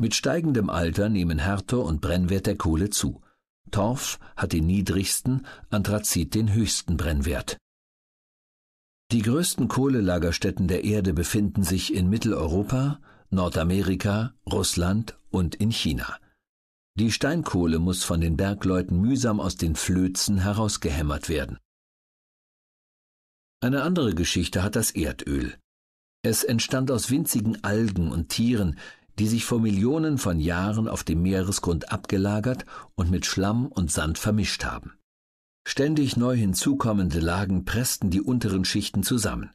Mit steigendem Alter nehmen Härte und Brennwert der Kohle zu. Torf hat den niedrigsten, Anthrazit den höchsten Brennwert. Die größten Kohlelagerstätten der Erde befinden sich in Mitteleuropa, Nordamerika, Russland und in China. Die Steinkohle muss von den Bergleuten mühsam aus den Flözen herausgehämmert werden. Eine andere Geschichte hat das Erdöl. Es entstand aus winzigen Algen und Tieren, die sich vor Millionen von Jahren auf dem Meeresgrund abgelagert und mit Schlamm und Sand vermischt haben. Ständig neu hinzukommende Lagen pressten die unteren Schichten zusammen.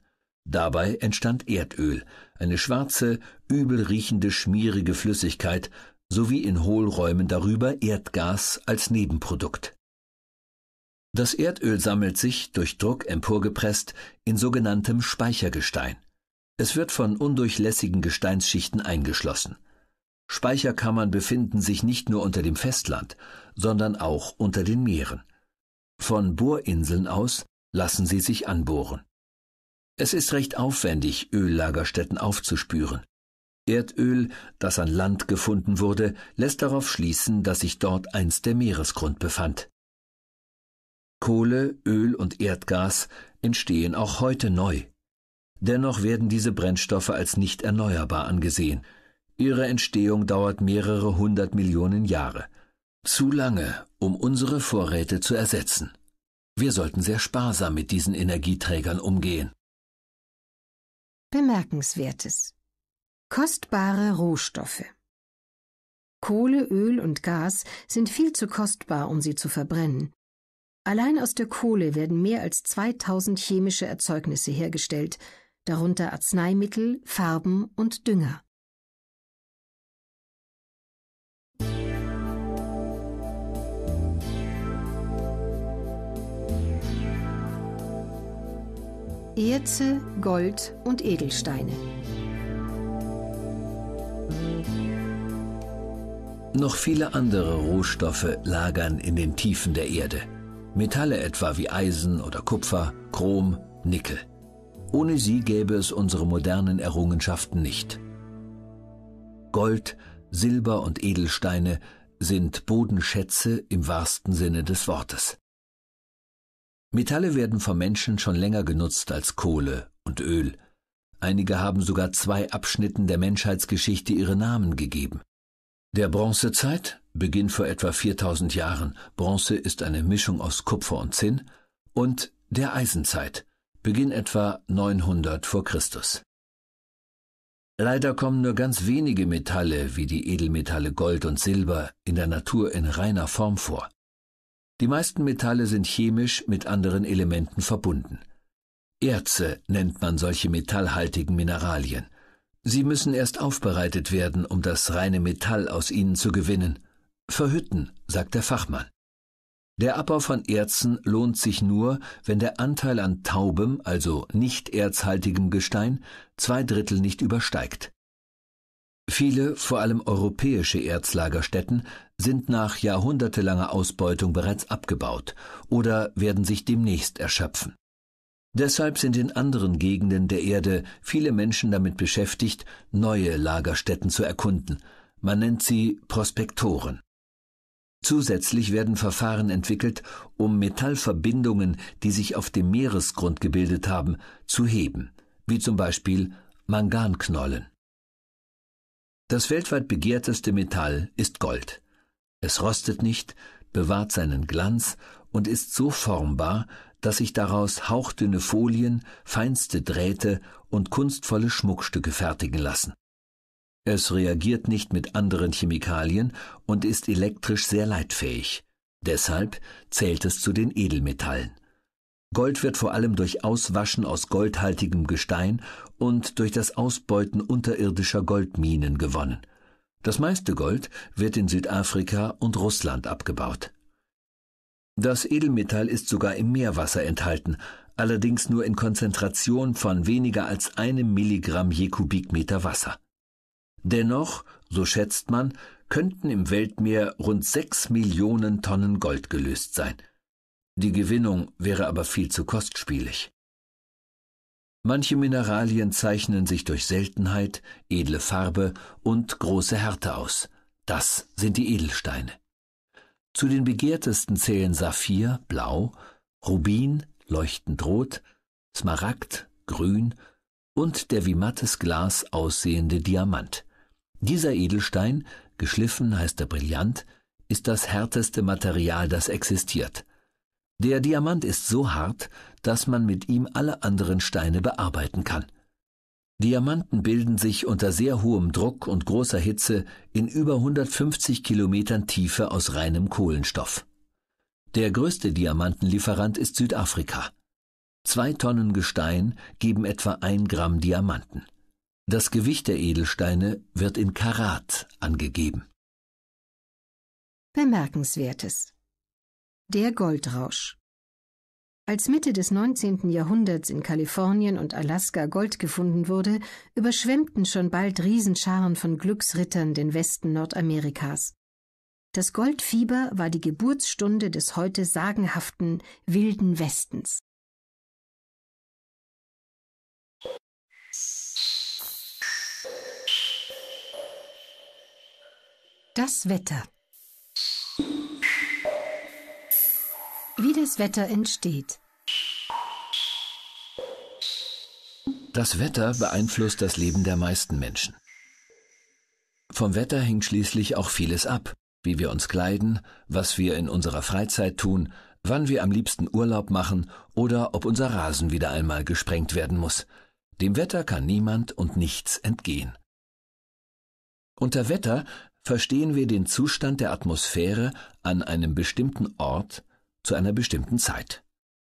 Dabei entstand Erdöl, eine schwarze, übel riechende, schmierige Flüssigkeit, sowie in Hohlräumen darüber Erdgas als Nebenprodukt. Das Erdöl sammelt sich, durch Druck emporgepresst, in sogenanntem Speichergestein. Es wird von undurchlässigen Gesteinsschichten eingeschlossen. Speicherkammern befinden sich nicht nur unter dem Festland, sondern auch unter den Meeren. Von Bohrinseln aus lassen sie sich anbohren. Es ist recht aufwendig, Öllagerstätten aufzuspüren. Erdöl, das an Land gefunden wurde, lässt darauf schließen, dass sich dort einst der Meeresgrund befand. Kohle, Öl und Erdgas entstehen auch heute neu. Dennoch werden diese Brennstoffe als nicht erneuerbar angesehen. Ihre Entstehung dauert mehrere hundert Millionen Jahre. Zu lange, um unsere Vorräte zu ersetzen. Wir sollten sehr sparsam mit diesen Energieträgern umgehen. Bemerkenswertes. Kostbare Rohstoffe. Kohle, Öl und Gas sind viel zu kostbar, um sie zu verbrennen. Allein aus der Kohle werden mehr als 2000 chemische Erzeugnisse hergestellt, darunter Arzneimittel, Farben und Dünger. Erze, Gold und Edelsteine. Noch viele andere Rohstoffe lagern in den Tiefen der Erde. Metalle etwa wie Eisen oder Kupfer, Chrom, Nickel. Ohne sie gäbe es unsere modernen Errungenschaften nicht. Gold, Silber und Edelsteine sind Bodenschätze im wahrsten Sinne des Wortes. Metalle werden vom Menschen schon länger genutzt als Kohle und Öl. Einige haben sogar zwei Abschnitten der Menschheitsgeschichte ihre Namen gegeben. Der Bronzezeit, Beginn vor etwa 4000 Jahren, Bronze ist eine Mischung aus Kupfer und Zinn, und der Eisenzeit, Beginn etwa 900 vor Christus. Leider kommen nur ganz wenige Metalle wie die Edelmetalle Gold und Silber in der Natur in reiner Form vor. Die meisten Metalle sind chemisch mit anderen Elementen verbunden. Erze nennt man solche metallhaltigen Mineralien. Sie müssen erst aufbereitet werden, um das reine Metall aus ihnen zu gewinnen. Verhütten, sagt der Fachmann. Der Abbau von Erzen lohnt sich nur, wenn der Anteil an taubem, also nicht erzhaltigem Gestein zwei Drittel nicht übersteigt. Viele, vor allem europäische Erzlagerstätten sind nach jahrhundertelanger Ausbeutung bereits abgebaut oder werden sich demnächst erschöpfen. Deshalb sind in anderen Gegenden der Erde viele Menschen damit beschäftigt, neue Lagerstätten zu erkunden. Man nennt sie Prospektoren. Zusätzlich werden Verfahren entwickelt, um Metallverbindungen, die sich auf dem Meeresgrund gebildet haben, zu heben, wie zum Beispiel Manganknollen. Das weltweit begehrteste Metall ist Gold. Es rostet nicht, bewahrt seinen Glanz und ist so formbar, dass sich daraus hauchdünne Folien, feinste Drähte und kunstvolle Schmuckstücke fertigen lassen. Es reagiert nicht mit anderen Chemikalien und ist elektrisch sehr leitfähig. Deshalb zählt es zu den Edelmetallen. Gold wird vor allem durch Auswaschen aus goldhaltigem Gestein und durch das Ausbeuten unterirdischer Goldminen gewonnen. Das meiste Gold wird in Südafrika und Russland abgebaut. Das Edelmetall ist sogar im Meerwasser enthalten, allerdings nur in Konzentration von weniger als einem Milligramm je Kubikmeter Wasser. Dennoch, so schätzt man, könnten im Weltmeer rund sechs Millionen Tonnen Gold gelöst sein. Die Gewinnung wäre aber viel zu kostspielig. Manche Mineralien zeichnen sich durch Seltenheit, edle Farbe und große Härte aus. Das sind die Edelsteine. Zu den begehrtesten zählen Saphir, blau, Rubin, leuchtend rot, Smaragd, grün und der wie mattes Glas aussehende Diamant. Dieser Edelstein, geschliffen heißt er Brillant, ist das härteste Material, das existiert. Der Diamant ist so hart, dass man mit ihm alle anderen Steine bearbeiten kann. Diamanten bilden sich unter sehr hohem Druck und großer Hitze in über 150 Kilometern Tiefe aus reinem Kohlenstoff. Der größte Diamantenlieferant ist Südafrika. Zwei Tonnen Gestein geben etwa ein Gramm Diamanten. Das Gewicht der Edelsteine wird in Karat angegeben. Bemerkenswertes. Der Goldrausch. Als Mitte des 19. Jahrhunderts in Kalifornien und Alaska Gold gefunden wurde, überschwemmten schon bald Riesenscharen von Glücksrittern den Westen Nordamerikas. Das Goldfieber war die Geburtsstunde des heute sagenhaften Wilden Westens. Das Wetter. Wie das Wetter entsteht. Das Wetter beeinflusst das Leben der meisten Menschen. Vom Wetter hängt schließlich auch vieles ab, wie wir uns kleiden, was wir in unserer Freizeit tun, wann wir am liebsten Urlaub machen oder ob unser Rasen wieder einmal gesprengt werden muss. Dem Wetter kann niemand und nichts entgehen. Unter Wetter verstehen wir den Zustand der Atmosphäre an einem bestimmten Ort zu einer bestimmten Zeit.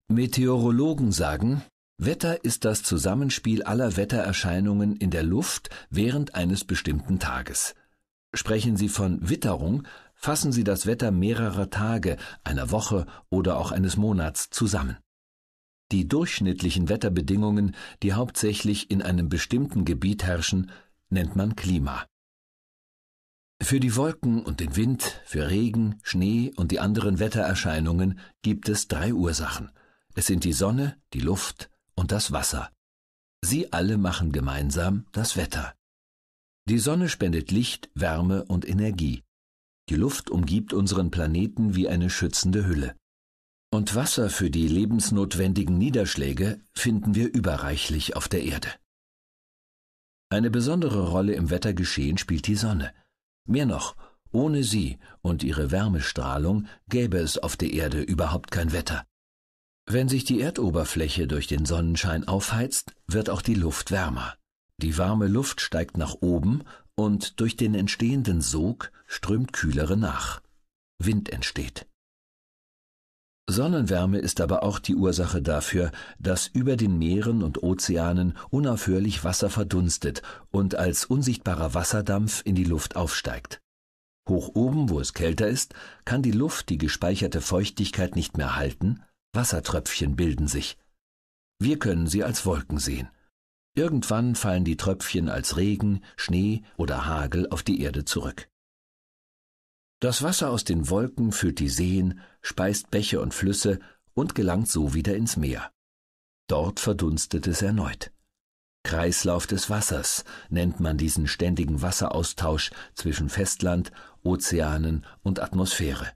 Meteorologen sagen, Wetter ist das Zusammenspiel aller Wettererscheinungen in der Luft während eines bestimmten Tages. Sprechen Sie von Witterung, fassen Sie das Wetter mehrerer Tage, einer Woche oder auch eines Monats zusammen. Die durchschnittlichen Wetterbedingungen, die hauptsächlich in einem bestimmten Gebiet herrschen, nennt man Klima. Für die Wolken und den Wind, für Regen, Schnee und die anderen Wettererscheinungen gibt es drei Ursachen. Es sind die Sonne, die Luft und das Wasser. Sie alle machen gemeinsam das Wetter. Die Sonne spendet Licht, Wärme und Energie. Die Luft umgibt unseren Planeten wie eine schützende Hülle. Und Wasser für die lebensnotwendigen Niederschläge finden wir überreichlich auf der Erde. Eine besondere Rolle im Wettergeschehen spielt die Sonne. Mehr noch, ohne sie und ihre Wärmestrahlung gäbe es auf der Erde überhaupt kein Wetter. Wenn sich die Erdoberfläche durch den Sonnenschein aufheizt, wird auch die Luft wärmer. Die warme Luft steigt nach oben und durch den entstehenden Sog strömt kühlere nach. Wind entsteht. Sonnenwärme ist aber auch die Ursache dafür, dass über den Meeren und Ozeanen unaufhörlich Wasser verdunstet und als unsichtbarer Wasserdampf in die Luft aufsteigt. Hoch oben, wo es kälter ist, kann die Luft die gespeicherte Feuchtigkeit nicht mehr halten, Wassertröpfchen bilden sich. Wir können sie als Wolken sehen. Irgendwann fallen die Tröpfchen als Regen, Schnee oder Hagel auf die Erde zurück. Das Wasser aus den Wolken füllt die Seen, speist Bäche und Flüsse und gelangt so wieder ins Meer. Dort verdunstet es erneut. Kreislauf des Wassers nennt man diesen ständigen Wasseraustausch zwischen Festland, Ozeanen und Atmosphäre.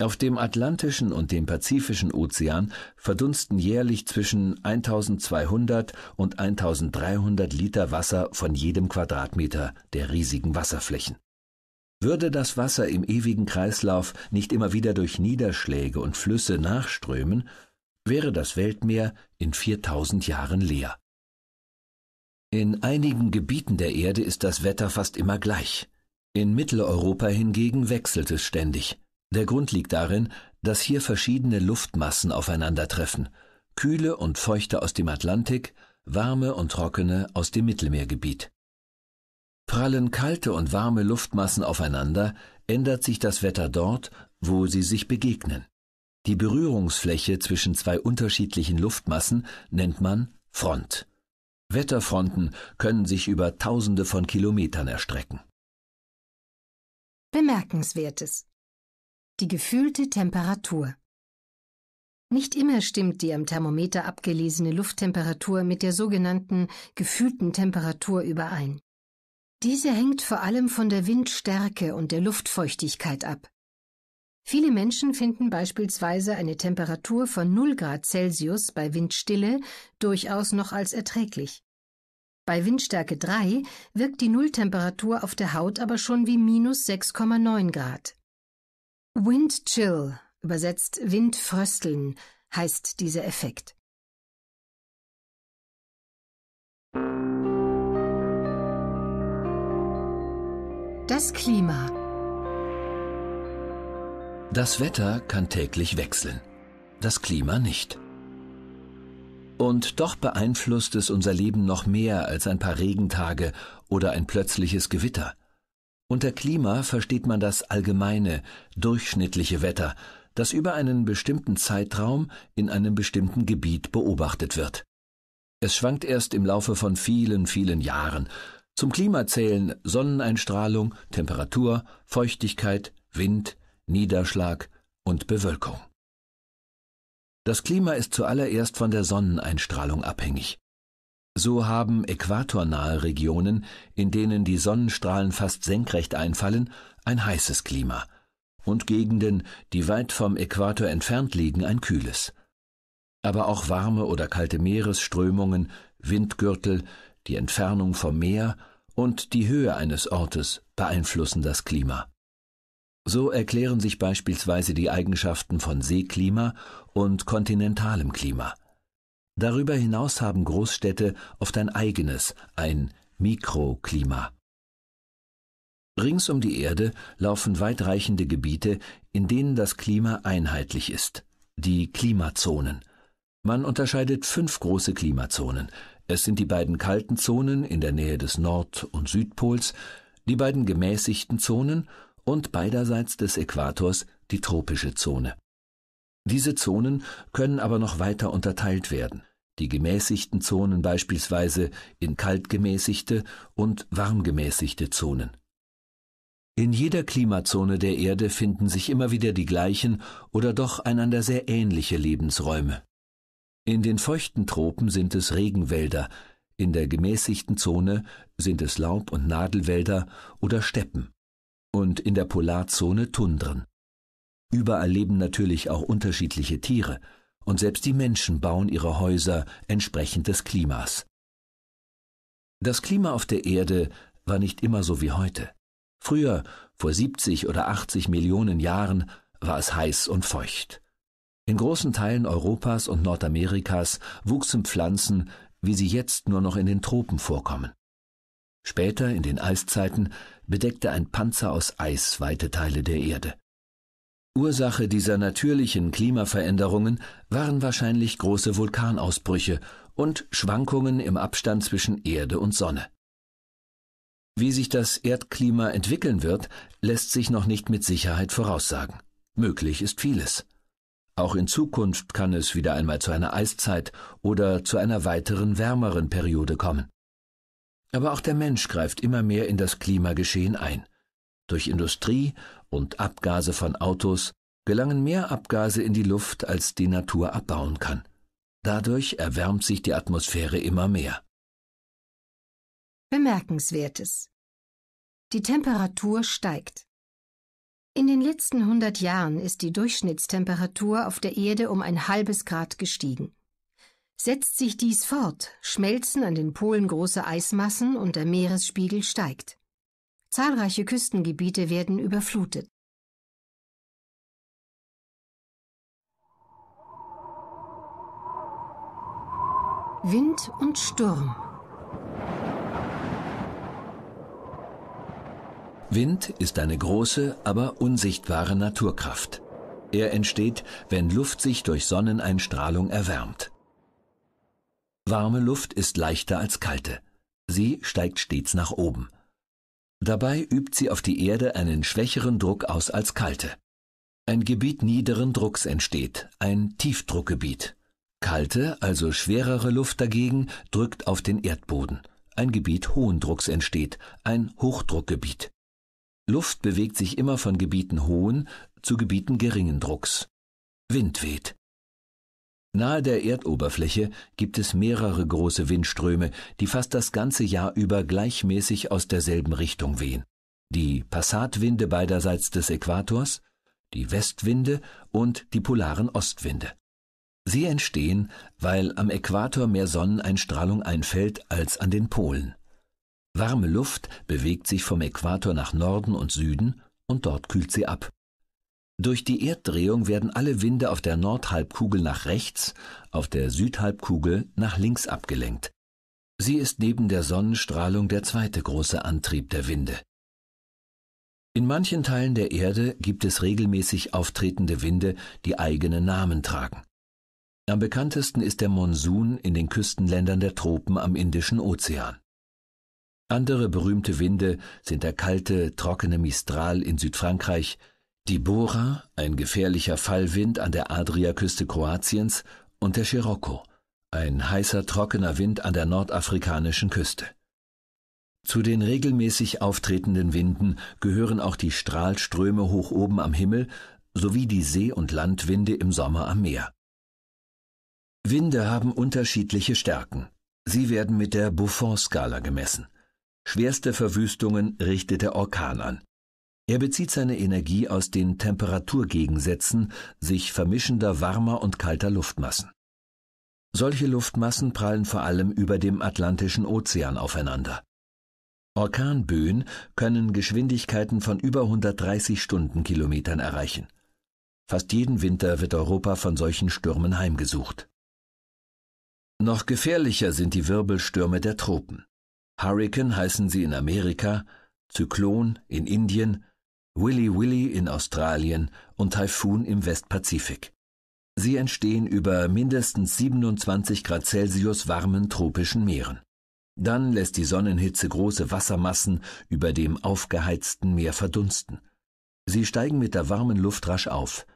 Auf dem Atlantischen und dem Pazifischen Ozean verdunsten jährlich zwischen 1200 und 1300 Liter Wasser von jedem Quadratmeter der riesigen Wasserflächen. Würde das Wasser im ewigen Kreislauf nicht immer wieder durch Niederschläge und Flüsse nachströmen, wäre das Weltmeer in 4000 Jahren leer. In einigen Gebieten der Erde ist das Wetter fast immer gleich. In Mitteleuropa hingegen wechselt es ständig. Der Grund liegt darin, dass hier verschiedene Luftmassen aufeinandertreffen. Kühle und feuchte aus dem Atlantik, warme und trockene aus dem Mittelmeergebiet. Prallen kalte und warme Luftmassen aufeinander, ändert sich das Wetter dort, wo sie sich begegnen. Die Berührungsfläche zwischen zwei unterschiedlichen Luftmassen nennt man Front. Wetterfronten können sich über Tausende von Kilometern erstrecken. Bemerkenswertes. Die gefühlte Temperatur. Nicht immer stimmt die am Thermometer abgelesene Lufttemperatur mit der sogenannten gefühlten Temperatur überein. Diese hängt vor allem von der Windstärke und der Luftfeuchtigkeit ab. Viele Menschen finden beispielsweise eine Temperatur von 0 Grad Celsius bei Windstille durchaus noch als erträglich. Bei Windstärke 3 wirkt die Nulltemperatur auf der Haut aber schon wie minus 6,9 Grad. Wind Chill, übersetzt Windfrösteln, heißt dieser Effekt. Das Klima. Das Wetter kann täglich wechseln, das Klima nicht. Und doch beeinflusst es unser Leben noch mehr als ein paar Regentage oder ein plötzliches Gewitter. Unter Klima versteht man das allgemeine, durchschnittliche Wetter, das über einen bestimmten Zeitraum in einem bestimmten Gebiet beobachtet wird. Es schwankt erst im Laufe von vielen, vielen Jahren, zum Klima zählen Sonneneinstrahlung, Temperatur, Feuchtigkeit, Wind, Niederschlag und Bewölkung. Das Klima ist zuallererst von der Sonneneinstrahlung abhängig. So haben äquatornahe Regionen, in denen die Sonnenstrahlen fast senkrecht einfallen, ein heißes Klima und Gegenden, die weit vom Äquator entfernt liegen, ein kühles. Aber auch warme oder kalte Meeresströmungen, Windgürtel, die Entfernung vom Meer und die Höhe eines Ortes beeinflussen das Klima. So erklären sich beispielsweise die Eigenschaften von Seeklima und kontinentalem Klima. Darüber hinaus haben Großstädte oft ein eigenes, ein Mikroklima. Rings um die Erde laufen weitreichende Gebiete, in denen das Klima einheitlich ist, die Klimazonen. Man unterscheidet fünf große Klimazonen es sind die beiden kalten Zonen in der Nähe des Nord- und Südpols, die beiden gemäßigten Zonen und beiderseits des Äquators die tropische Zone. Diese Zonen können aber noch weiter unterteilt werden, die gemäßigten Zonen beispielsweise in kaltgemäßigte und warmgemäßigte Zonen. In jeder Klimazone der Erde finden sich immer wieder die gleichen oder doch einander sehr ähnliche Lebensräume. In den feuchten Tropen sind es Regenwälder, in der gemäßigten Zone sind es Laub- und Nadelwälder oder Steppen und in der Polarzone Tundren. Überall leben natürlich auch unterschiedliche Tiere, und selbst die Menschen bauen ihre Häuser entsprechend des Klimas. Das Klima auf der Erde war nicht immer so wie heute. Früher, vor 70 oder 80 Millionen Jahren, war es heiß und feucht. In großen Teilen Europas und Nordamerikas wuchsen Pflanzen, wie sie jetzt nur noch in den Tropen vorkommen. Später, in den Eiszeiten, bedeckte ein Panzer aus Eis weite Teile der Erde. Ursache dieser natürlichen Klimaveränderungen waren wahrscheinlich große Vulkanausbrüche und Schwankungen im Abstand zwischen Erde und Sonne. Wie sich das Erdklima entwickeln wird, lässt sich noch nicht mit Sicherheit voraussagen. Möglich ist vieles. Auch in Zukunft kann es wieder einmal zu einer Eiszeit oder zu einer weiteren wärmeren Periode kommen. Aber auch der Mensch greift immer mehr in das Klimageschehen ein. Durch Industrie und Abgase von Autos gelangen mehr Abgase in die Luft, als die Natur abbauen kann. Dadurch erwärmt sich die Atmosphäre immer mehr. Bemerkenswertes. Die Temperatur steigt. In den letzten 100 Jahren ist die Durchschnittstemperatur auf der Erde um ein halbes Grad gestiegen. Setzt sich dies fort, schmelzen an den Polen große Eismassen und der Meeresspiegel steigt. Zahlreiche Küstengebiete werden überflutet. Wind und Sturm Wind ist eine große, aber unsichtbare Naturkraft. Er entsteht, wenn Luft sich durch Sonneneinstrahlung erwärmt. Warme Luft ist leichter als kalte. Sie steigt stets nach oben. Dabei übt sie auf die Erde einen schwächeren Druck aus als kalte. Ein Gebiet niederen Drucks entsteht, ein Tiefdruckgebiet. Kalte, also schwerere Luft dagegen, drückt auf den Erdboden. Ein Gebiet hohen Drucks entsteht, ein Hochdruckgebiet. Luft bewegt sich immer von Gebieten hohen zu Gebieten geringen Drucks. Wind weht. Nahe der Erdoberfläche gibt es mehrere große Windströme, die fast das ganze Jahr über gleichmäßig aus derselben Richtung wehen. Die Passatwinde beiderseits des Äquators, die Westwinde und die polaren Ostwinde. Sie entstehen, weil am Äquator mehr Sonneneinstrahlung einfällt als an den Polen. Warme Luft bewegt sich vom Äquator nach Norden und Süden und dort kühlt sie ab. Durch die Erddrehung werden alle Winde auf der Nordhalbkugel nach rechts, auf der Südhalbkugel nach links abgelenkt. Sie ist neben der Sonnenstrahlung der zweite große Antrieb der Winde. In manchen Teilen der Erde gibt es regelmäßig auftretende Winde, die eigene Namen tragen. Am bekanntesten ist der Monsun in den Küstenländern der Tropen am Indischen Ozean. Andere berühmte Winde sind der kalte, trockene Mistral in Südfrankreich, die Bora, ein gefährlicher Fallwind an der Adriaküste Kroatiens, und der Scirocco, ein heißer, trockener Wind an der nordafrikanischen Küste. Zu den regelmäßig auftretenden Winden gehören auch die Strahlströme hoch oben am Himmel sowie die See- und Landwinde im Sommer am Meer. Winde haben unterschiedliche Stärken. Sie werden mit der Buffon-Skala gemessen schwerste Verwüstungen richtet der Orkan an. Er bezieht seine Energie aus den Temperaturgegensätzen sich vermischender warmer und kalter Luftmassen. Solche Luftmassen prallen vor allem über dem Atlantischen Ozean aufeinander. Orkanböen können Geschwindigkeiten von über 130 Stundenkilometern erreichen. Fast jeden Winter wird Europa von solchen Stürmen heimgesucht. Noch gefährlicher sind die Wirbelstürme der Tropen. Hurricane heißen sie in Amerika, Zyklon in Indien, Willy Willy in Australien und Taifun im Westpazifik. Sie entstehen über mindestens 27 Grad Celsius warmen tropischen Meeren. Dann lässt die Sonnenhitze große Wassermassen über dem aufgeheizten Meer verdunsten. Sie steigen mit der warmen Luft rasch auf.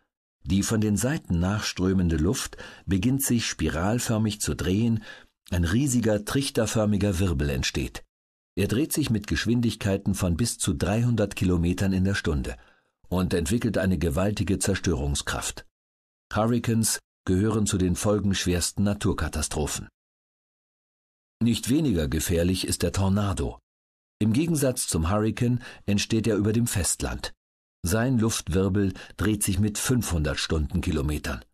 Die von den Seiten nachströmende Luft beginnt sich spiralförmig zu drehen ein riesiger, trichterförmiger Wirbel entsteht. Er dreht sich mit Geschwindigkeiten von bis zu 300 Kilometern in der Stunde und entwickelt eine gewaltige Zerstörungskraft. Hurricanes gehören zu den folgenschwersten Naturkatastrophen. Nicht weniger gefährlich ist der Tornado. Im Gegensatz zum Hurrikan entsteht er über dem Festland. Sein Luftwirbel dreht sich mit 500 Stundenkilometern.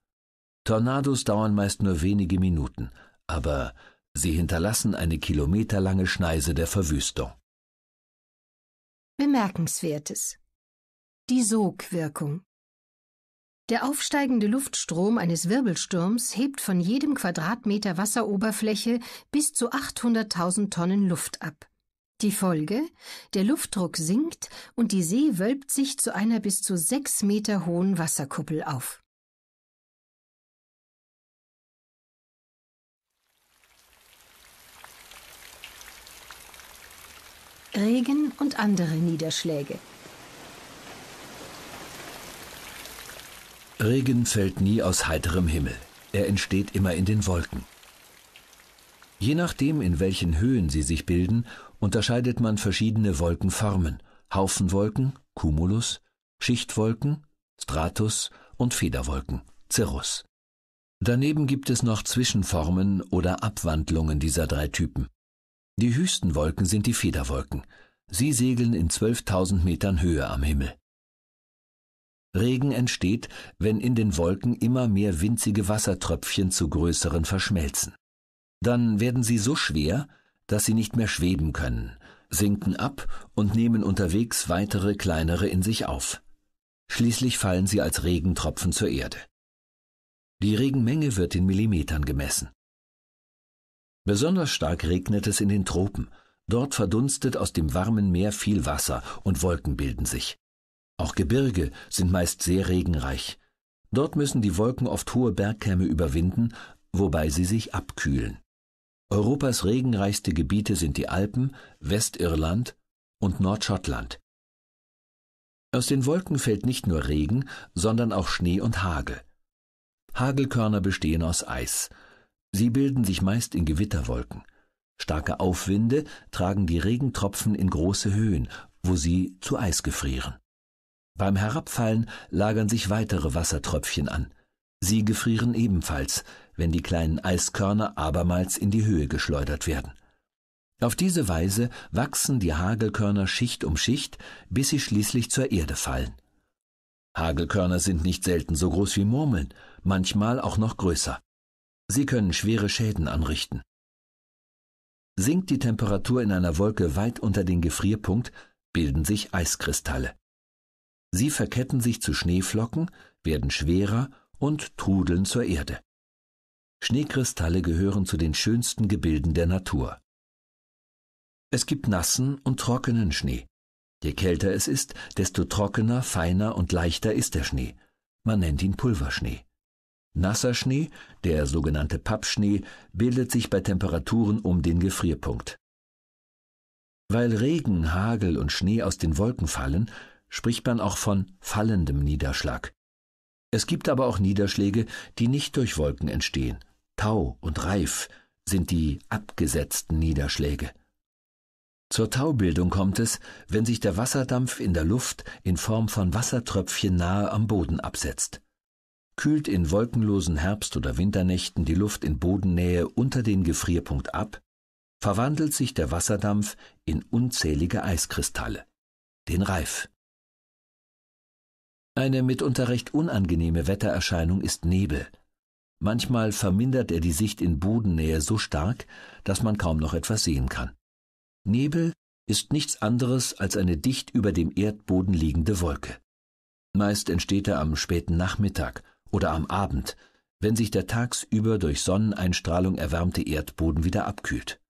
Tornados dauern meist nur wenige Minuten, aber Sie hinterlassen eine kilometerlange Schneise der Verwüstung. Bemerkenswertes. Die Sogwirkung. Der aufsteigende Luftstrom eines Wirbelsturms hebt von jedem Quadratmeter Wasseroberfläche bis zu 800.000 Tonnen Luft ab. Die Folge? Der Luftdruck sinkt und die See wölbt sich zu einer bis zu sechs Meter hohen Wasserkuppel auf. Regen und andere Niederschläge. Regen fällt nie aus heiterem Himmel. Er entsteht immer in den Wolken. Je nachdem, in welchen Höhen sie sich bilden, unterscheidet man verschiedene Wolkenformen, Haufenwolken, Cumulus, Schichtwolken, Stratus und Federwolken, Cirrus. Daneben gibt es noch Zwischenformen oder Abwandlungen dieser drei Typen. Die höchsten Wolken sind die Federwolken. Sie segeln in 12.000 Metern Höhe am Himmel. Regen entsteht, wenn in den Wolken immer mehr winzige Wassertröpfchen zu größeren verschmelzen. Dann werden sie so schwer, dass sie nicht mehr schweben können, sinken ab und nehmen unterwegs weitere kleinere in sich auf. Schließlich fallen sie als Regentropfen zur Erde. Die Regenmenge wird in Millimetern gemessen. Besonders stark regnet es in den Tropen. Dort verdunstet aus dem warmen Meer viel Wasser und Wolken bilden sich. Auch Gebirge sind meist sehr regenreich. Dort müssen die Wolken oft hohe Bergkämme überwinden, wobei sie sich abkühlen. Europas regenreichste Gebiete sind die Alpen, Westirland und Nordschottland. Aus den Wolken fällt nicht nur Regen, sondern auch Schnee und Hagel. Hagelkörner bestehen aus Eis. Sie bilden sich meist in Gewitterwolken. Starke Aufwinde tragen die Regentropfen in große Höhen, wo sie zu Eis gefrieren. Beim Herabfallen lagern sich weitere Wassertröpfchen an. Sie gefrieren ebenfalls, wenn die kleinen Eiskörner abermals in die Höhe geschleudert werden. Auf diese Weise wachsen die Hagelkörner Schicht um Schicht, bis sie schließlich zur Erde fallen. Hagelkörner sind nicht selten so groß wie Murmeln, manchmal auch noch größer. Sie können schwere Schäden anrichten. Sinkt die Temperatur in einer Wolke weit unter den Gefrierpunkt, bilden sich Eiskristalle. Sie verketten sich zu Schneeflocken, werden schwerer und trudeln zur Erde. Schneekristalle gehören zu den schönsten Gebilden der Natur. Es gibt nassen und trockenen Schnee. Je kälter es ist, desto trockener, feiner und leichter ist der Schnee. Man nennt ihn Pulverschnee. Nasser Schnee, der sogenannte Pappschnee, bildet sich bei Temperaturen um den Gefrierpunkt. Weil Regen, Hagel und Schnee aus den Wolken fallen, spricht man auch von fallendem Niederschlag. Es gibt aber auch Niederschläge, die nicht durch Wolken entstehen. Tau und Reif sind die abgesetzten Niederschläge. Zur Taubildung kommt es, wenn sich der Wasserdampf in der Luft in Form von Wassertröpfchen nahe am Boden absetzt kühlt in wolkenlosen Herbst- oder Winternächten die Luft in Bodennähe unter den Gefrierpunkt ab, verwandelt sich der Wasserdampf in unzählige Eiskristalle, den Reif. Eine mitunter recht unangenehme Wettererscheinung ist Nebel. Manchmal vermindert er die Sicht in Bodennähe so stark, dass man kaum noch etwas sehen kann. Nebel ist nichts anderes als eine dicht über dem Erdboden liegende Wolke. Meist entsteht er am späten Nachmittag oder am Abend, wenn sich der tagsüber durch Sonneneinstrahlung erwärmte Erdboden wieder abkühlt.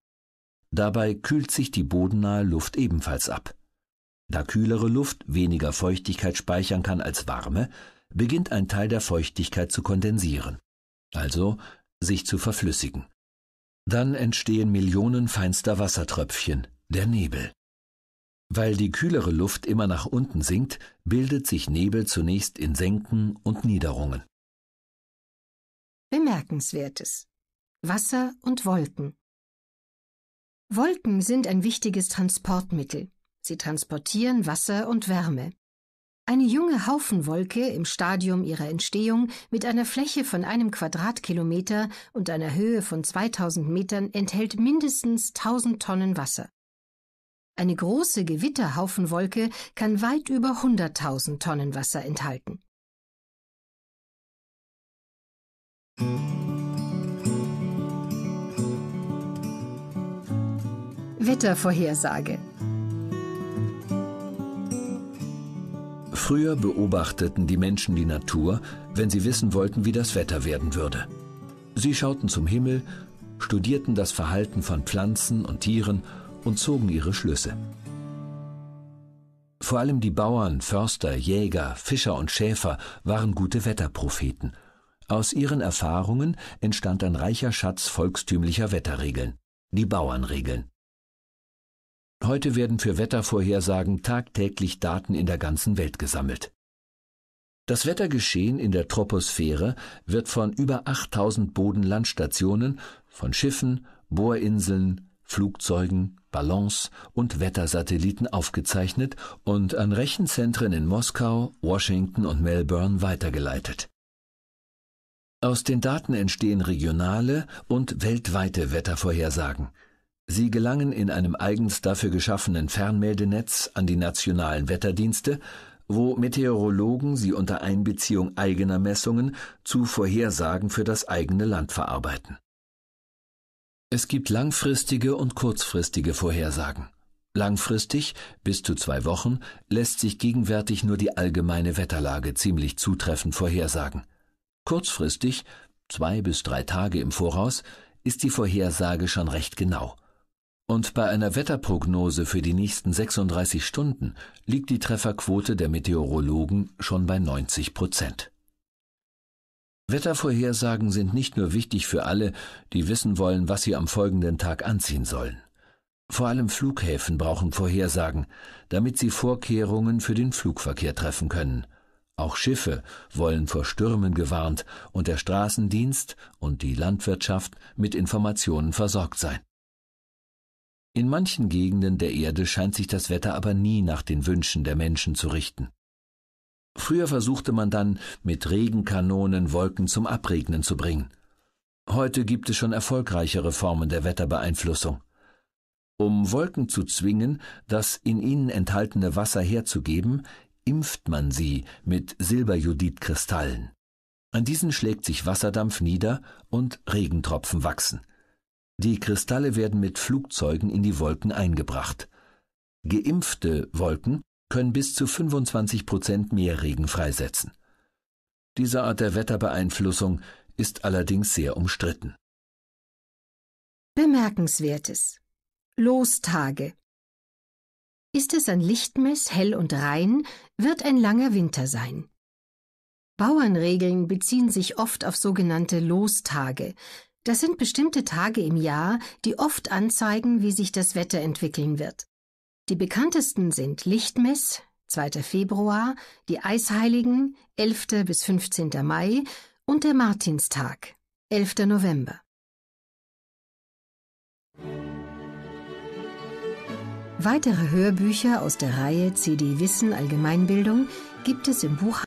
Dabei kühlt sich die bodennahe Luft ebenfalls ab. Da kühlere Luft weniger Feuchtigkeit speichern kann als warme, beginnt ein Teil der Feuchtigkeit zu kondensieren, also sich zu verflüssigen. Dann entstehen Millionen feinster Wassertröpfchen, der Nebel. Weil die kühlere Luft immer nach unten sinkt, bildet sich Nebel zunächst in Senken und Niederungen. Bemerkenswertes. Wasser und Wolken. Wolken sind ein wichtiges Transportmittel. Sie transportieren Wasser und Wärme. Eine junge Haufenwolke im Stadium ihrer Entstehung mit einer Fläche von einem Quadratkilometer und einer Höhe von 2000 Metern enthält mindestens 1000 Tonnen Wasser. Eine große Gewitterhaufenwolke kann weit über 100.000 Tonnen Wasser enthalten. Wettervorhersage Früher beobachteten die Menschen die Natur, wenn sie wissen wollten, wie das Wetter werden würde. Sie schauten zum Himmel, studierten das Verhalten von Pflanzen und Tieren und zogen ihre Schlüsse. Vor allem die Bauern, Förster, Jäger, Fischer und Schäfer waren gute Wetterpropheten. Aus ihren Erfahrungen entstand ein reicher Schatz volkstümlicher Wetterregeln, die Bauernregeln. Heute werden für Wettervorhersagen tagtäglich Daten in der ganzen Welt gesammelt. Das Wettergeschehen in der Troposphäre wird von über 8000 Bodenlandstationen, von Schiffen, Bohrinseln, Flugzeugen Balance- und Wettersatelliten aufgezeichnet und an Rechenzentren in Moskau, Washington und Melbourne weitergeleitet. Aus den Daten entstehen regionale und weltweite Wettervorhersagen. Sie gelangen in einem eigens dafür geschaffenen Fernmeldenetz an die nationalen Wetterdienste, wo Meteorologen sie unter Einbeziehung eigener Messungen zu Vorhersagen für das eigene Land verarbeiten. Es gibt langfristige und kurzfristige Vorhersagen. Langfristig, bis zu zwei Wochen, lässt sich gegenwärtig nur die allgemeine Wetterlage ziemlich zutreffend vorhersagen. Kurzfristig, zwei bis drei Tage im Voraus, ist die Vorhersage schon recht genau. Und bei einer Wetterprognose für die nächsten 36 Stunden liegt die Trefferquote der Meteorologen schon bei 90 Prozent. Wettervorhersagen sind nicht nur wichtig für alle, die wissen wollen, was sie am folgenden Tag anziehen sollen. Vor allem Flughäfen brauchen Vorhersagen, damit sie Vorkehrungen für den Flugverkehr treffen können. Auch Schiffe wollen vor Stürmen gewarnt und der Straßendienst und die Landwirtschaft mit Informationen versorgt sein. In manchen Gegenden der Erde scheint sich das Wetter aber nie nach den Wünschen der Menschen zu richten. Früher versuchte man dann, mit Regenkanonen Wolken zum Abregnen zu bringen. Heute gibt es schon erfolgreichere Formen der Wetterbeeinflussung. Um Wolken zu zwingen, das in ihnen enthaltene Wasser herzugeben, impft man sie mit Silberjudidkristallen. An diesen schlägt sich Wasserdampf nieder und Regentropfen wachsen. Die Kristalle werden mit Flugzeugen in die Wolken eingebracht. Geimpfte Wolken können bis zu 25 Prozent mehr Regen freisetzen. Diese Art der Wetterbeeinflussung ist allerdings sehr umstritten. Bemerkenswertes. Lostage. Ist es an Lichtmess hell und rein, wird ein langer Winter sein. Bauernregeln beziehen sich oft auf sogenannte Lostage. Das sind bestimmte Tage im Jahr, die oft anzeigen, wie sich das Wetter entwickeln wird. Die bekanntesten sind Lichtmess, 2. Februar, die Eisheiligen, 11. bis 15. Mai und der Martinstag, 11. November. Weitere Hörbücher aus der Reihe CD Wissen Allgemeinbildung gibt es im Buch